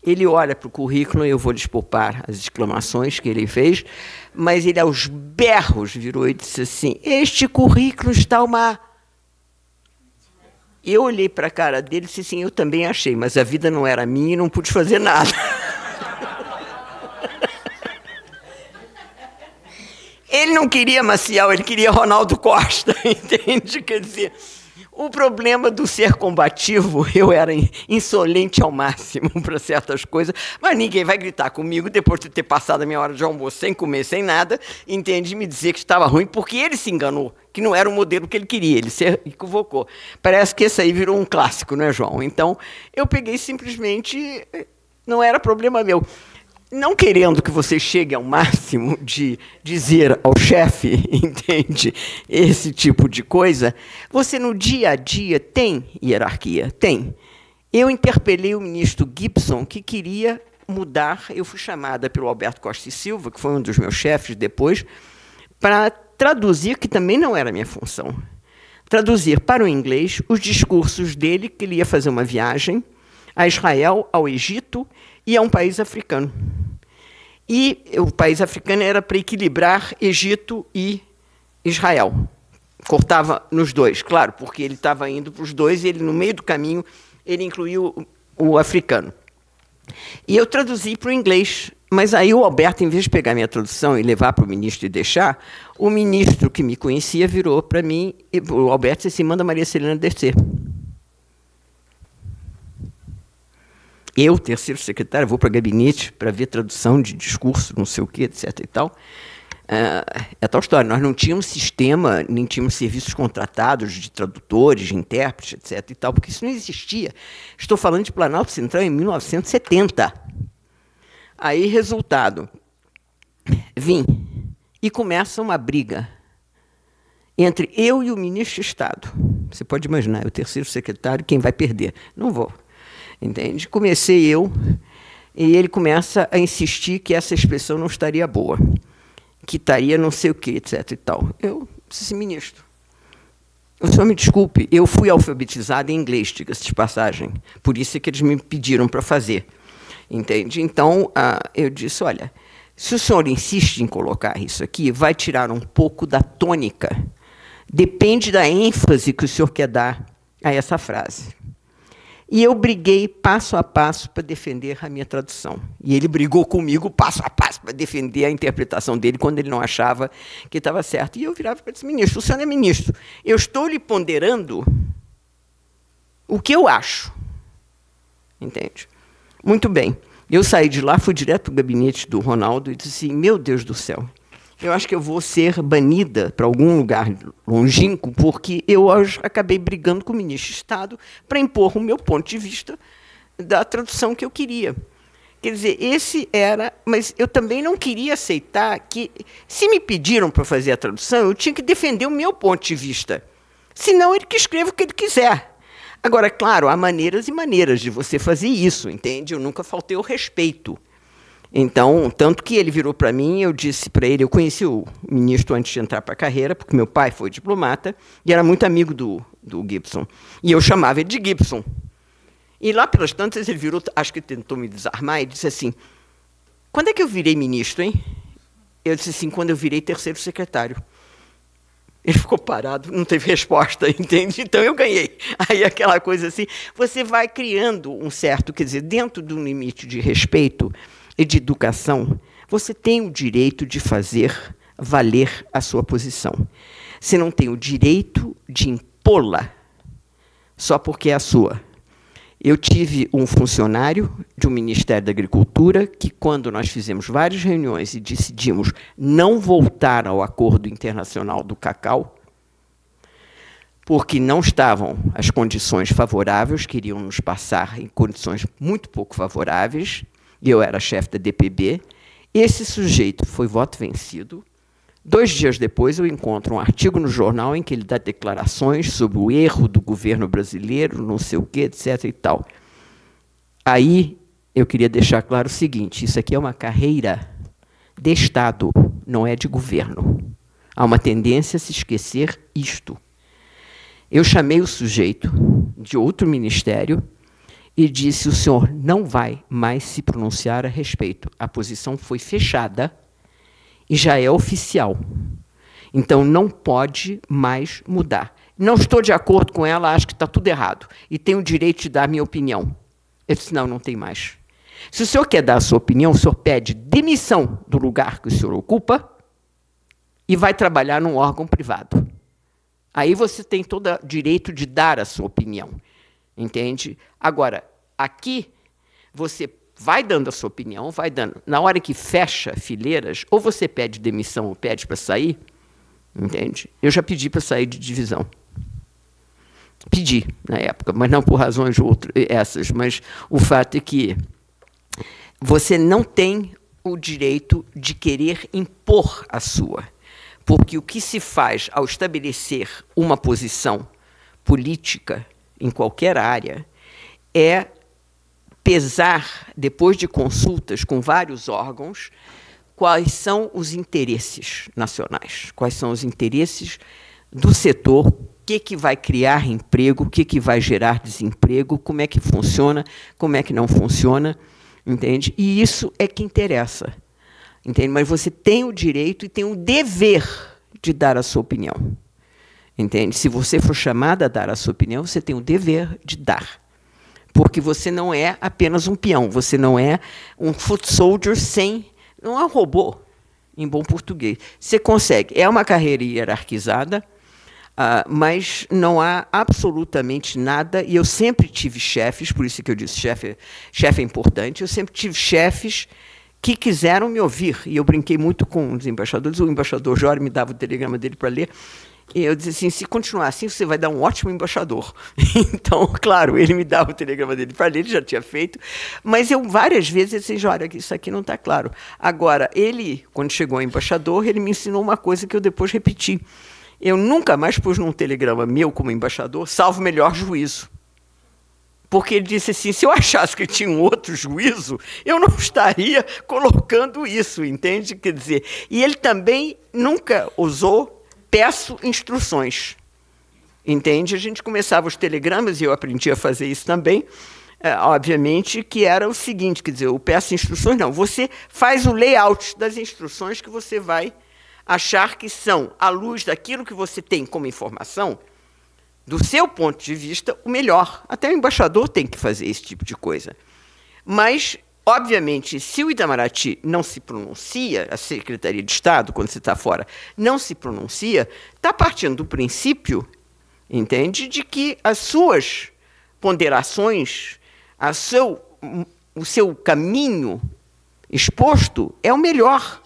Ele olha para o currículo, eu vou lhes poupar as exclamações que ele fez, mas ele aos berros virou e disse assim: Este currículo está uma eu olhei para a cara dele e disse sim, eu também achei, mas a vida não era minha e não pude fazer nada. ele não queria Maciel, ele queria Ronaldo Costa, entende? Quer dizer. O problema do ser combativo, eu era insolente ao máximo para certas coisas, mas ninguém vai gritar comigo depois de ter passado a minha hora de almoço sem comer, sem nada, entende? Me dizer que estava ruim, porque ele se enganou, que não era o modelo que ele queria, ele se equivocou. Parece que esse aí virou um clássico, não é, João? Então, eu peguei simplesmente. Eh, não era problema meu não querendo que você chegue ao máximo de dizer ao chefe, entende, esse tipo de coisa, você no dia a dia tem hierarquia, tem. Eu interpelei o ministro Gibson que queria mudar, eu fui chamada pelo Alberto Costa e Silva, que foi um dos meus chefes depois, para traduzir que também não era minha função. Traduzir para o inglês os discursos dele que ele ia fazer uma viagem a Israel, ao Egito e a um país africano. E o país africano era para equilibrar Egito e Israel. Cortava nos dois, claro, porque ele estava indo para os dois e ele, no meio do caminho, ele incluiu o, o africano. E eu traduzi para o inglês, mas aí o Alberto, em vez de pegar minha tradução e levar para o ministro e deixar, o ministro que me conhecia virou para mim, e, o Alberto disse assim, manda Maria Celina descer. eu, terceiro secretário, vou para gabinete para ver tradução de discurso, não sei o que, etc. e tal. É, é tal história. Nós não tínhamos sistema, nem tínhamos serviços contratados de tradutores, de intérpretes, etc. e tal, porque isso não existia. Estou falando de Planalto Central em 1970. Aí, resultado. Vim. E começa uma briga entre eu e o ministro de Estado. Você pode imaginar, é o terceiro secretário, quem vai perder? Não vou. Entende? Comecei eu e ele começa a insistir que essa expressão não estaria boa, que estaria não sei o que, etc. e tal. Eu disse, assim, ministro, o senhor me desculpe, eu fui alfabetizado em inglês, diga-se de passagem, por isso é que eles me pediram para fazer, entende? Então, ah, eu disse, olha, se o senhor insiste em colocar isso aqui, vai tirar um pouco da tônica, depende da ênfase que o senhor quer dar a essa frase. E eu briguei passo a passo para defender a minha tradução. E ele brigou comigo passo a passo para defender a interpretação dele quando ele não achava que estava certo. E eu virava para disse, ministro, o senhor é ministro, eu estou lhe ponderando o que eu acho. Entende? Muito bem. Eu saí de lá, fui direto para o gabinete do Ronaldo e disse assim, meu Deus do céu, eu acho que eu vou ser banida para algum lugar longínquo, porque eu acabei brigando com o ministro de Estado para impor o meu ponto de vista da tradução que eu queria. Quer dizer, esse era. Mas eu também não queria aceitar que, se me pediram para fazer a tradução, eu tinha que defender o meu ponto de vista. Senão, ele que escreva o que ele quiser. Agora, claro, há maneiras e maneiras de você fazer isso, entende? Eu nunca faltei o respeito. Então, tanto que ele virou para mim, eu disse para ele, eu conheci o ministro antes de entrar para a carreira, porque meu pai foi diplomata e era muito amigo do, do Gibson. E eu chamava ele de Gibson. E lá pelas tantas ele virou, acho que tentou me desarmar e disse assim: "Quando é que eu virei ministro, hein?" Eu disse assim: "Quando eu virei terceiro secretário." Ele ficou parado, não teve resposta, entende? Então eu ganhei. Aí aquela coisa assim, você vai criando um certo, quer dizer, dentro de um limite de respeito, e de educação, você tem o direito de fazer valer a sua posição. Você não tem o direito de impô-la só porque é a sua. Eu tive um funcionário de um Ministério da Agricultura que, quando nós fizemos várias reuniões e decidimos não voltar ao Acordo Internacional do Cacau, porque não estavam as condições favoráveis, queriam nos passar em condições muito pouco favoráveis, e eu era chefe da DPB. Esse sujeito foi voto vencido. Dois dias depois, eu encontro um artigo no jornal em que ele dá declarações sobre o erro do governo brasileiro, não sei o quê, etc. e tal. Aí eu queria deixar claro o seguinte: isso aqui é uma carreira de Estado, não é de governo. Há uma tendência a se esquecer isto. Eu chamei o sujeito de outro ministério e disse: O senhor não vai mais se pronunciar a respeito. A posição foi fechada e já é oficial. Então não pode mais mudar. Não estou de acordo com ela, acho que está tudo errado e tenho o direito de dar a minha opinião. Ele disse: Não, não tem mais. Se o senhor quer dar a sua opinião, o senhor pede demissão do lugar que o senhor ocupa e vai trabalhar num órgão privado. Aí você tem todo o direito de dar a sua opinião. Entende? Agora, aqui você vai dando a sua opinião, vai dando. Na hora que fecha fileiras, ou você pede demissão ou pede para sair, entende? Eu já pedi para sair de divisão. Pedi na época, mas não por razões outras, eh, essas. Mas o fato é que você não tem o direito de querer impor a sua. Porque o que se faz ao estabelecer uma posição política em qualquer área, é pesar, depois de consultas com vários órgãos, quais são os interesses nacionais, quais são os interesses do setor, o que, que vai criar emprego, o que, que vai gerar desemprego, como é que funciona, como é que não funciona, entende? E isso é que interessa, entende? Mas você tem o direito e tem o dever de dar a sua opinião. Entende? Se você for chamada a dar a sua opinião, você tem o dever de dar. Porque você não é apenas um peão, você não é um foot soldier sem. não é um robô, em bom português. Você consegue. É uma carreira hierarquizada, uh, mas não há absolutamente nada. E eu sempre tive chefes, por isso que eu disse chefe, chefe é importante, eu sempre tive chefes que quiseram me ouvir. E eu brinquei muito com os embaixadores. O embaixador Jorge me dava o telegrama dele para ler. E eu disse assim: se continuar assim, você vai dar um ótimo embaixador. então, claro, ele me dava o telegrama dele para ele, ele já tinha feito. Mas eu várias vezes disse assim: olha, isso aqui não está claro. Agora, ele, quando chegou ao embaixador, ele me ensinou uma coisa que eu depois repeti. Eu nunca mais pus num telegrama meu como embaixador, salvo melhor juízo. Porque ele disse assim: se eu achasse que tinha um outro juízo, eu não estaria colocando isso, entende? Quer dizer, e ele também nunca usou peço instruções. Entende? A gente começava os telegramas, e eu aprendi a fazer isso também, é, obviamente, que era o seguinte, quer dizer, eu peço instruções, não, você faz o layout das instruções que você vai achar que são, à luz daquilo que você tem como informação, do seu ponto de vista, o melhor. Até o embaixador tem que fazer esse tipo de coisa. Mas Obviamente, se o Itamaraty não se pronuncia, a Secretaria de Estado, quando você está fora, não se pronuncia, está partindo do princípio, entende, de que as suas ponderações, a seu, o seu caminho exposto é o melhor.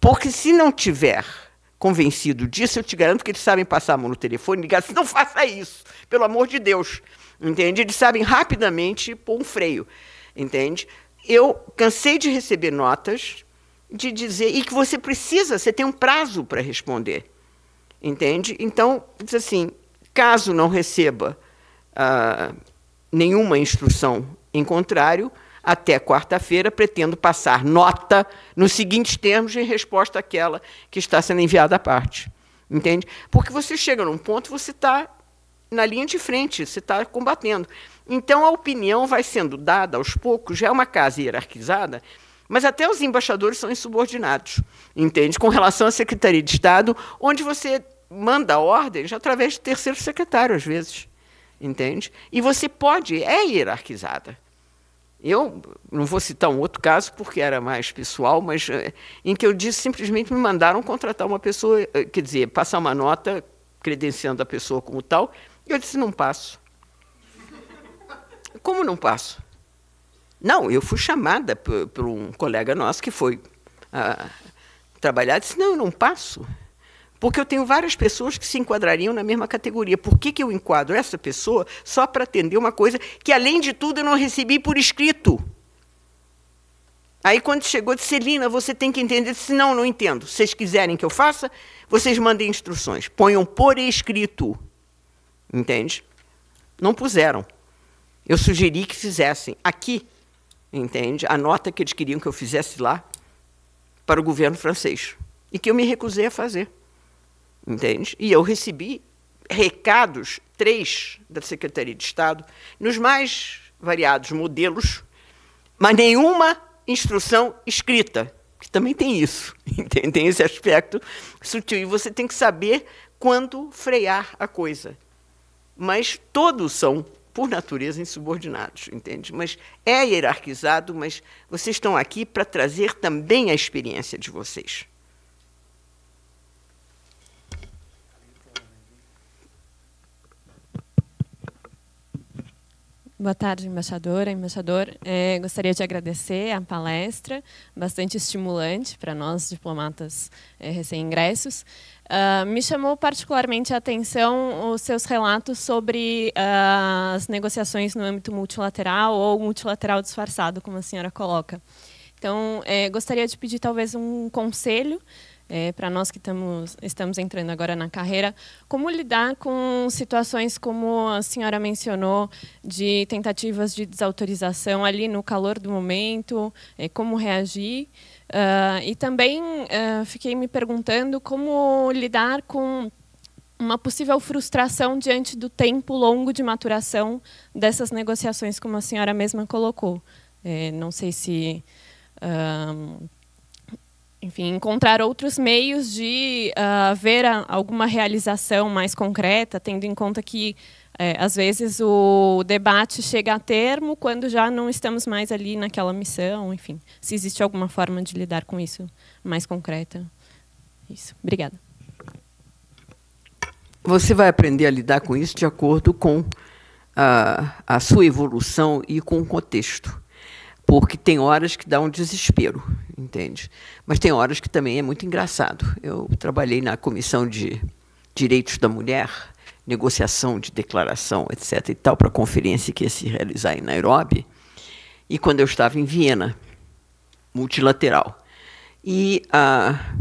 Porque se não tiver convencido disso, eu te garanto que eles sabem passar a mão no telefone e ligar assim, não faça isso, pelo amor de Deus. Entende? Eles sabem rapidamente pôr um freio. Entende? eu cansei de receber notas de dizer e que você precisa, você tem um prazo para responder, entende? Então, diz assim, caso não receba uh, nenhuma instrução em contrário, até quarta-feira pretendo passar nota nos seguintes termos em resposta àquela que está sendo enviada à parte, entende? Porque você chega num ponto, você está na linha de frente, você está combatendo. Então a opinião vai sendo dada aos poucos, já é uma casa hierarquizada, mas até os embaixadores são insubordinados, entende? Com relação à Secretaria de Estado, onde você manda ordens através de terceiro secretário, às vezes, entende? E você pode, é hierarquizada. Eu não vou citar um outro caso porque era mais pessoal, mas eh, em que eu disse simplesmente me mandaram contratar uma pessoa, eh, quer dizer, passar uma nota credenciando a pessoa como tal, e eu disse não passo. Como não posso? Não, eu fui chamada por, por um colega nosso que foi ah, trabalhar disse: não, eu não passo. Porque eu tenho várias pessoas que se enquadrariam na mesma categoria. Por que, que eu enquadro essa pessoa só para atender uma coisa que, além de tudo, eu não recebi por escrito? Aí, quando chegou, disse: Celina, você tem que entender. Eu Não, não entendo. Se vocês quiserem que eu faça, vocês mandem instruções. Ponham por escrito. Entende? Não puseram. Eu sugeri que fizessem aqui, entende? A nota que eles queriam que eu fizesse lá para o governo francês. E que eu me recusei a fazer. Entende? E eu recebi recados, três da Secretaria de Estado, nos mais variados modelos, mas nenhuma instrução escrita, que também tem isso, entende? tem esse aspecto sutil. E você tem que saber quando frear a coisa. Mas todos são por natureza, insubordinados, entende? Mas é hierarquizado, mas vocês estão aqui para trazer também a experiência de vocês. Boa tarde, embaixadora, embaixador. É, gostaria de agradecer a palestra, bastante estimulante para nós, diplomatas é, recém-ingressos. Uh, me chamou particularmente a atenção os seus relatos sobre uh, as negociações no âmbito multilateral ou multilateral disfarçado, como a senhora coloca. Então, é, gostaria de pedir talvez um conselho é, para nós que estamos entrando agora na carreira, como lidar com situações como a senhora mencionou, de tentativas de desautorização ali no calor do momento, é, como reagir. Uh, e também uh, fiquei me perguntando como lidar com uma possível frustração diante do tempo longo de maturação dessas negociações, como a senhora mesma colocou. É, não sei se. Uh, enfim, encontrar outros meios de uh, ver a, alguma realização mais concreta, tendo em conta que é, às vezes o debate chega a termo quando já não estamos mais ali naquela missão, enfim, se existe alguma forma de lidar com isso mais concreta. Isso. Obrigada. Você vai aprender a lidar com isso de acordo com a, ah, a sua evolução e com o contexto porque tem horas que dá um desespero, entende? Mas tem horas que também é muito engraçado. Eu trabalhei na comissão de direitos da mulher, negociação de declaração, etc. e tal, para a conferência que ia se realizar em Nairobi, e quando eu estava em Viena, multilateral. E ah,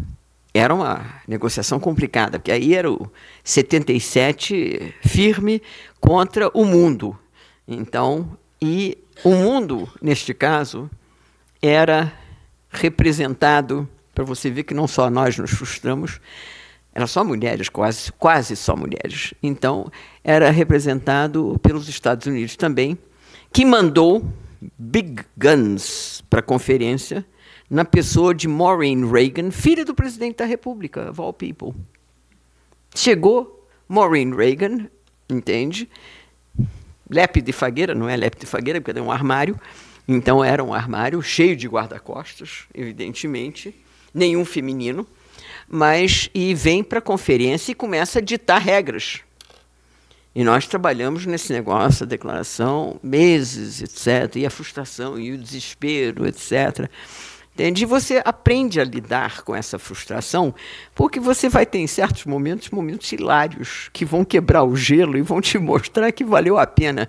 era uma negociação complicada, porque aí era o 77 firme contra o mundo. Então, e o mundo, neste caso, era representado, para você ver que não só nós nos frustramos, eram só mulheres, quase, quase só mulheres. Então, era representado pelos Estados Unidos também, que mandou big guns para a conferência na pessoa de Maureen Reagan, filha do presidente da República, of all people. Chegou Maureen Reagan, entende? lepe de fagueira, não é lepe de fagueira, porque era um armário. Então era um armário cheio de guarda-costas, evidentemente, nenhum feminino, mas e vem para a conferência e começa a ditar regras. E nós trabalhamos nesse negócio, a declaração, meses, etc. E a frustração e o desespero, etc. Entende? E você aprende a lidar com essa frustração, porque você vai ter em certos momentos momentos hilários que vão quebrar o gelo e vão te mostrar que valeu a pena.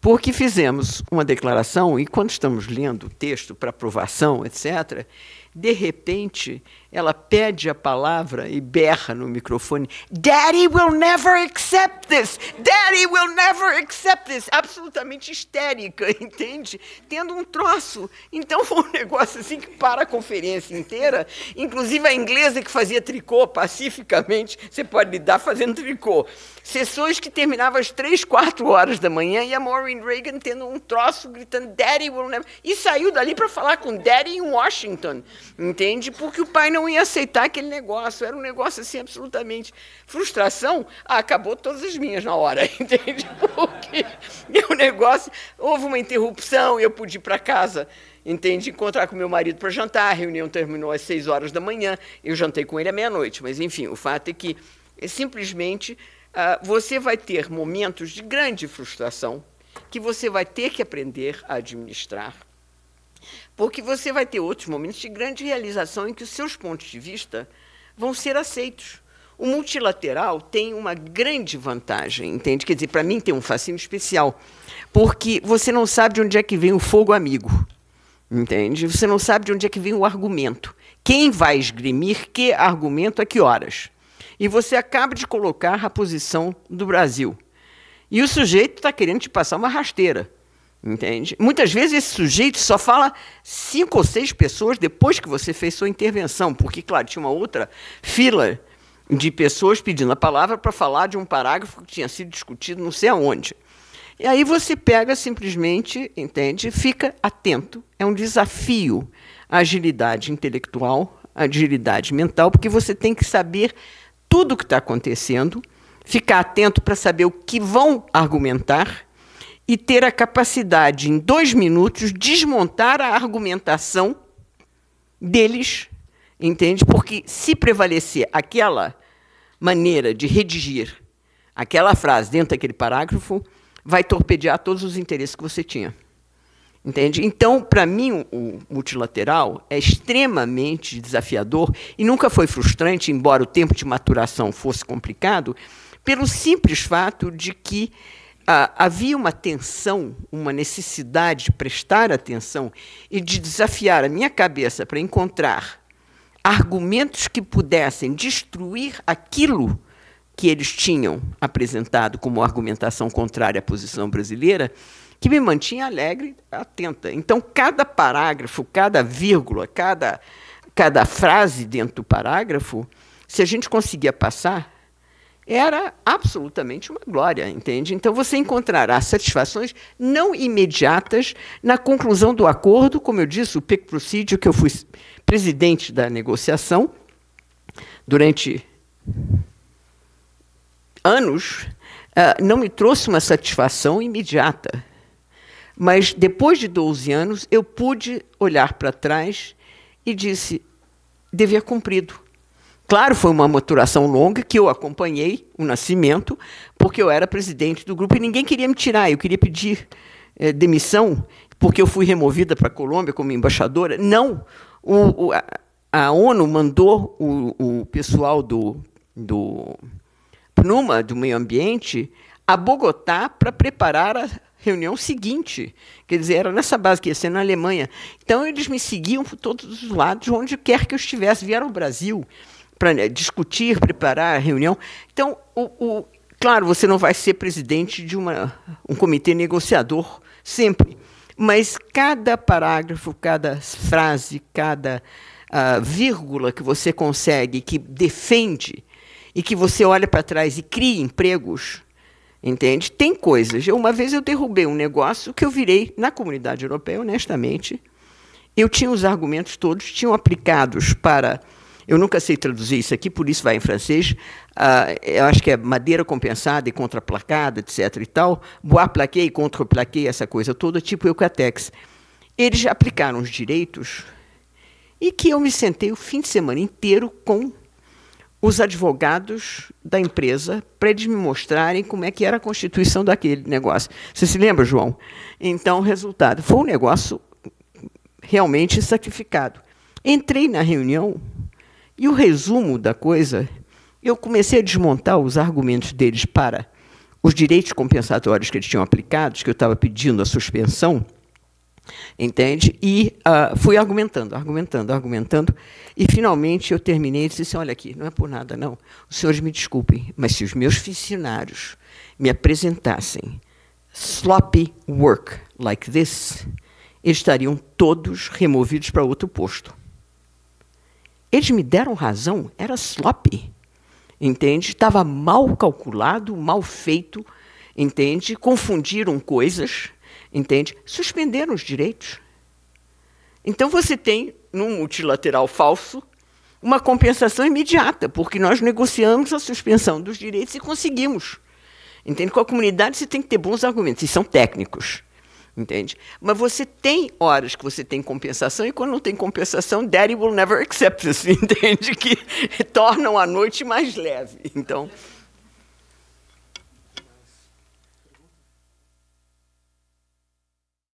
Porque fizemos uma declaração e quando estamos lendo o texto para aprovação, etc., de repente ela pede a palavra e berra no microfone: Daddy will never accept this! Daddy will never accept this! Absolutamente histérica, entende? Tendo um troço. Então foi um negócio assim que para a conferência inteira, inclusive a inglesa que fazia tricô pacificamente, você pode lidar fazendo tricô. Sessões que terminavam às três, quatro horas da manhã e a Maureen Reagan tendo um troço gritando: Daddy will never. E saiu dali para falar com Daddy em Washington, entende? Porque o pai não não ia aceitar aquele negócio. Era um negócio assim absolutamente frustração. Ah, acabou todas as minhas na hora, entende? Porque o negócio houve uma interrupção, eu pude ir para casa, entende? Encontrar com meu marido para jantar. A reunião terminou às seis horas da manhã. Eu jantei com ele à meia-noite, mas enfim, o fato é que é simplesmente ah, você vai ter momentos de grande frustração que você vai ter que aprender a administrar porque você vai ter outros momentos de grande realização em que os seus pontos de vista vão ser aceitos. O multilateral tem uma grande vantagem, entende? Quer dizer, para mim tem um fascínio especial, porque você não sabe de onde é que vem o fogo amigo, entende? Você não sabe de onde é que vem o argumento. Quem vai esgrimir que argumento a que horas? E você acaba de colocar a posição do Brasil. E o sujeito está querendo te passar uma rasteira. Entende? Muitas vezes esse sujeito só fala cinco ou seis pessoas depois que você fez sua intervenção, porque, claro, tinha uma outra fila de pessoas pedindo a palavra para falar de um parágrafo que tinha sido discutido não sei aonde. E aí você pega simplesmente, entende? Fica atento. É um desafio a agilidade intelectual, agilidade mental, porque você tem que saber tudo o que está acontecendo, ficar atento para saber o que vão argumentar e ter a capacidade, em dois minutos, desmontar a argumentação deles, entende? Porque se prevalecer aquela maneira de redigir aquela frase dentro daquele parágrafo, vai torpedear todos os interesses que você tinha. Entende? Então, para mim, o multilateral é extremamente desafiador e nunca foi frustrante, embora o tempo de maturação fosse complicado, pelo simples fato de que havia uma tensão, uma necessidade de prestar atenção e de desafiar a minha cabeça para encontrar argumentos que pudessem destruir aquilo que eles tinham apresentado como argumentação contrária à posição brasileira, que me mantinha alegre, atenta. Então, cada parágrafo, cada vírgula, cada, cada frase dentro do parágrafo, se a gente conseguia passar, era absolutamente uma glória, entende? Então você encontrará satisfações não imediatas na conclusão do acordo, como eu disse, o PEC Procídio, que eu fui presidente da negociação durante anos, ah, não me trouxe uma satisfação imediata. Mas depois de 12 anos, eu pude olhar para trás e disse: dever cumprido Claro, foi uma maturação longa que eu acompanhei o nascimento, porque eu era presidente do grupo e ninguém queria me tirar. Eu queria pedir é, demissão, porque eu fui removida para a Colômbia como embaixadora. Não, o, o, a, a, ONU mandou o, o pessoal do, do PNUMA, do Meio Ambiente, a Bogotá para preparar a reunião seguinte. Quer dizer, era nessa base que ia ser na Alemanha. Então, eles me seguiam por todos os lados, onde quer que eu estivesse. Vieram ao Brasil para eh, discutir, preparar a reunião. Então, o, o, claro, você não vai ser presidente de uma, um comitê negociador sempre, mas cada parágrafo, cada frase, cada uh, vírgula que você consegue, que defende e que você olha para trás e cria empregos, entende? Tem coisas. uma vez eu derrubei um negócio que eu virei na comunidade europeia, honestamente. Eu tinha os argumentos todos, tinham aplicados para eu nunca sei traduzir isso aqui, por isso vai em francês. Uh, eu acho que é madeira compensada e contraplacada, etc. e tal. Bois plaqué e essa coisa toda, tipo Eucatex. Eles aplicaram os direitos e que eu me sentei o fim de semana inteiro com os advogados da empresa para eles me mostrarem como é que era a constituição daquele negócio. Você se lembra, João? Então, resultado, foi um negócio realmente sacrificado. Entrei na reunião e o resumo da coisa, eu comecei a desmontar os argumentos deles para os direitos compensatórios que eles tinham aplicados, que eu estava pedindo a suspensão, entende? E uh, fui argumentando, argumentando, argumentando, e finalmente eu terminei e disse: assim, olha aqui, não é por nada não, os senhores me desculpem, mas se os meus funcionários me apresentassem sloppy work like this, eles estariam todos removidos para outro posto. Eles me deram razão, era sloppy, entende? Estava mal calculado, mal feito, entende? Confundiram coisas, entende? Suspenderam os direitos. Então você tem, num multilateral falso, uma compensação imediata, porque nós negociamos a suspensão dos direitos e conseguimos. Entende? Com a comunidade você tem que ter bons argumentos, e são técnicos entende? Mas você tem horas que você tem compensação e quando não tem compensação, daddy will never accept this, entende? Que tornam a noite mais leve. Então...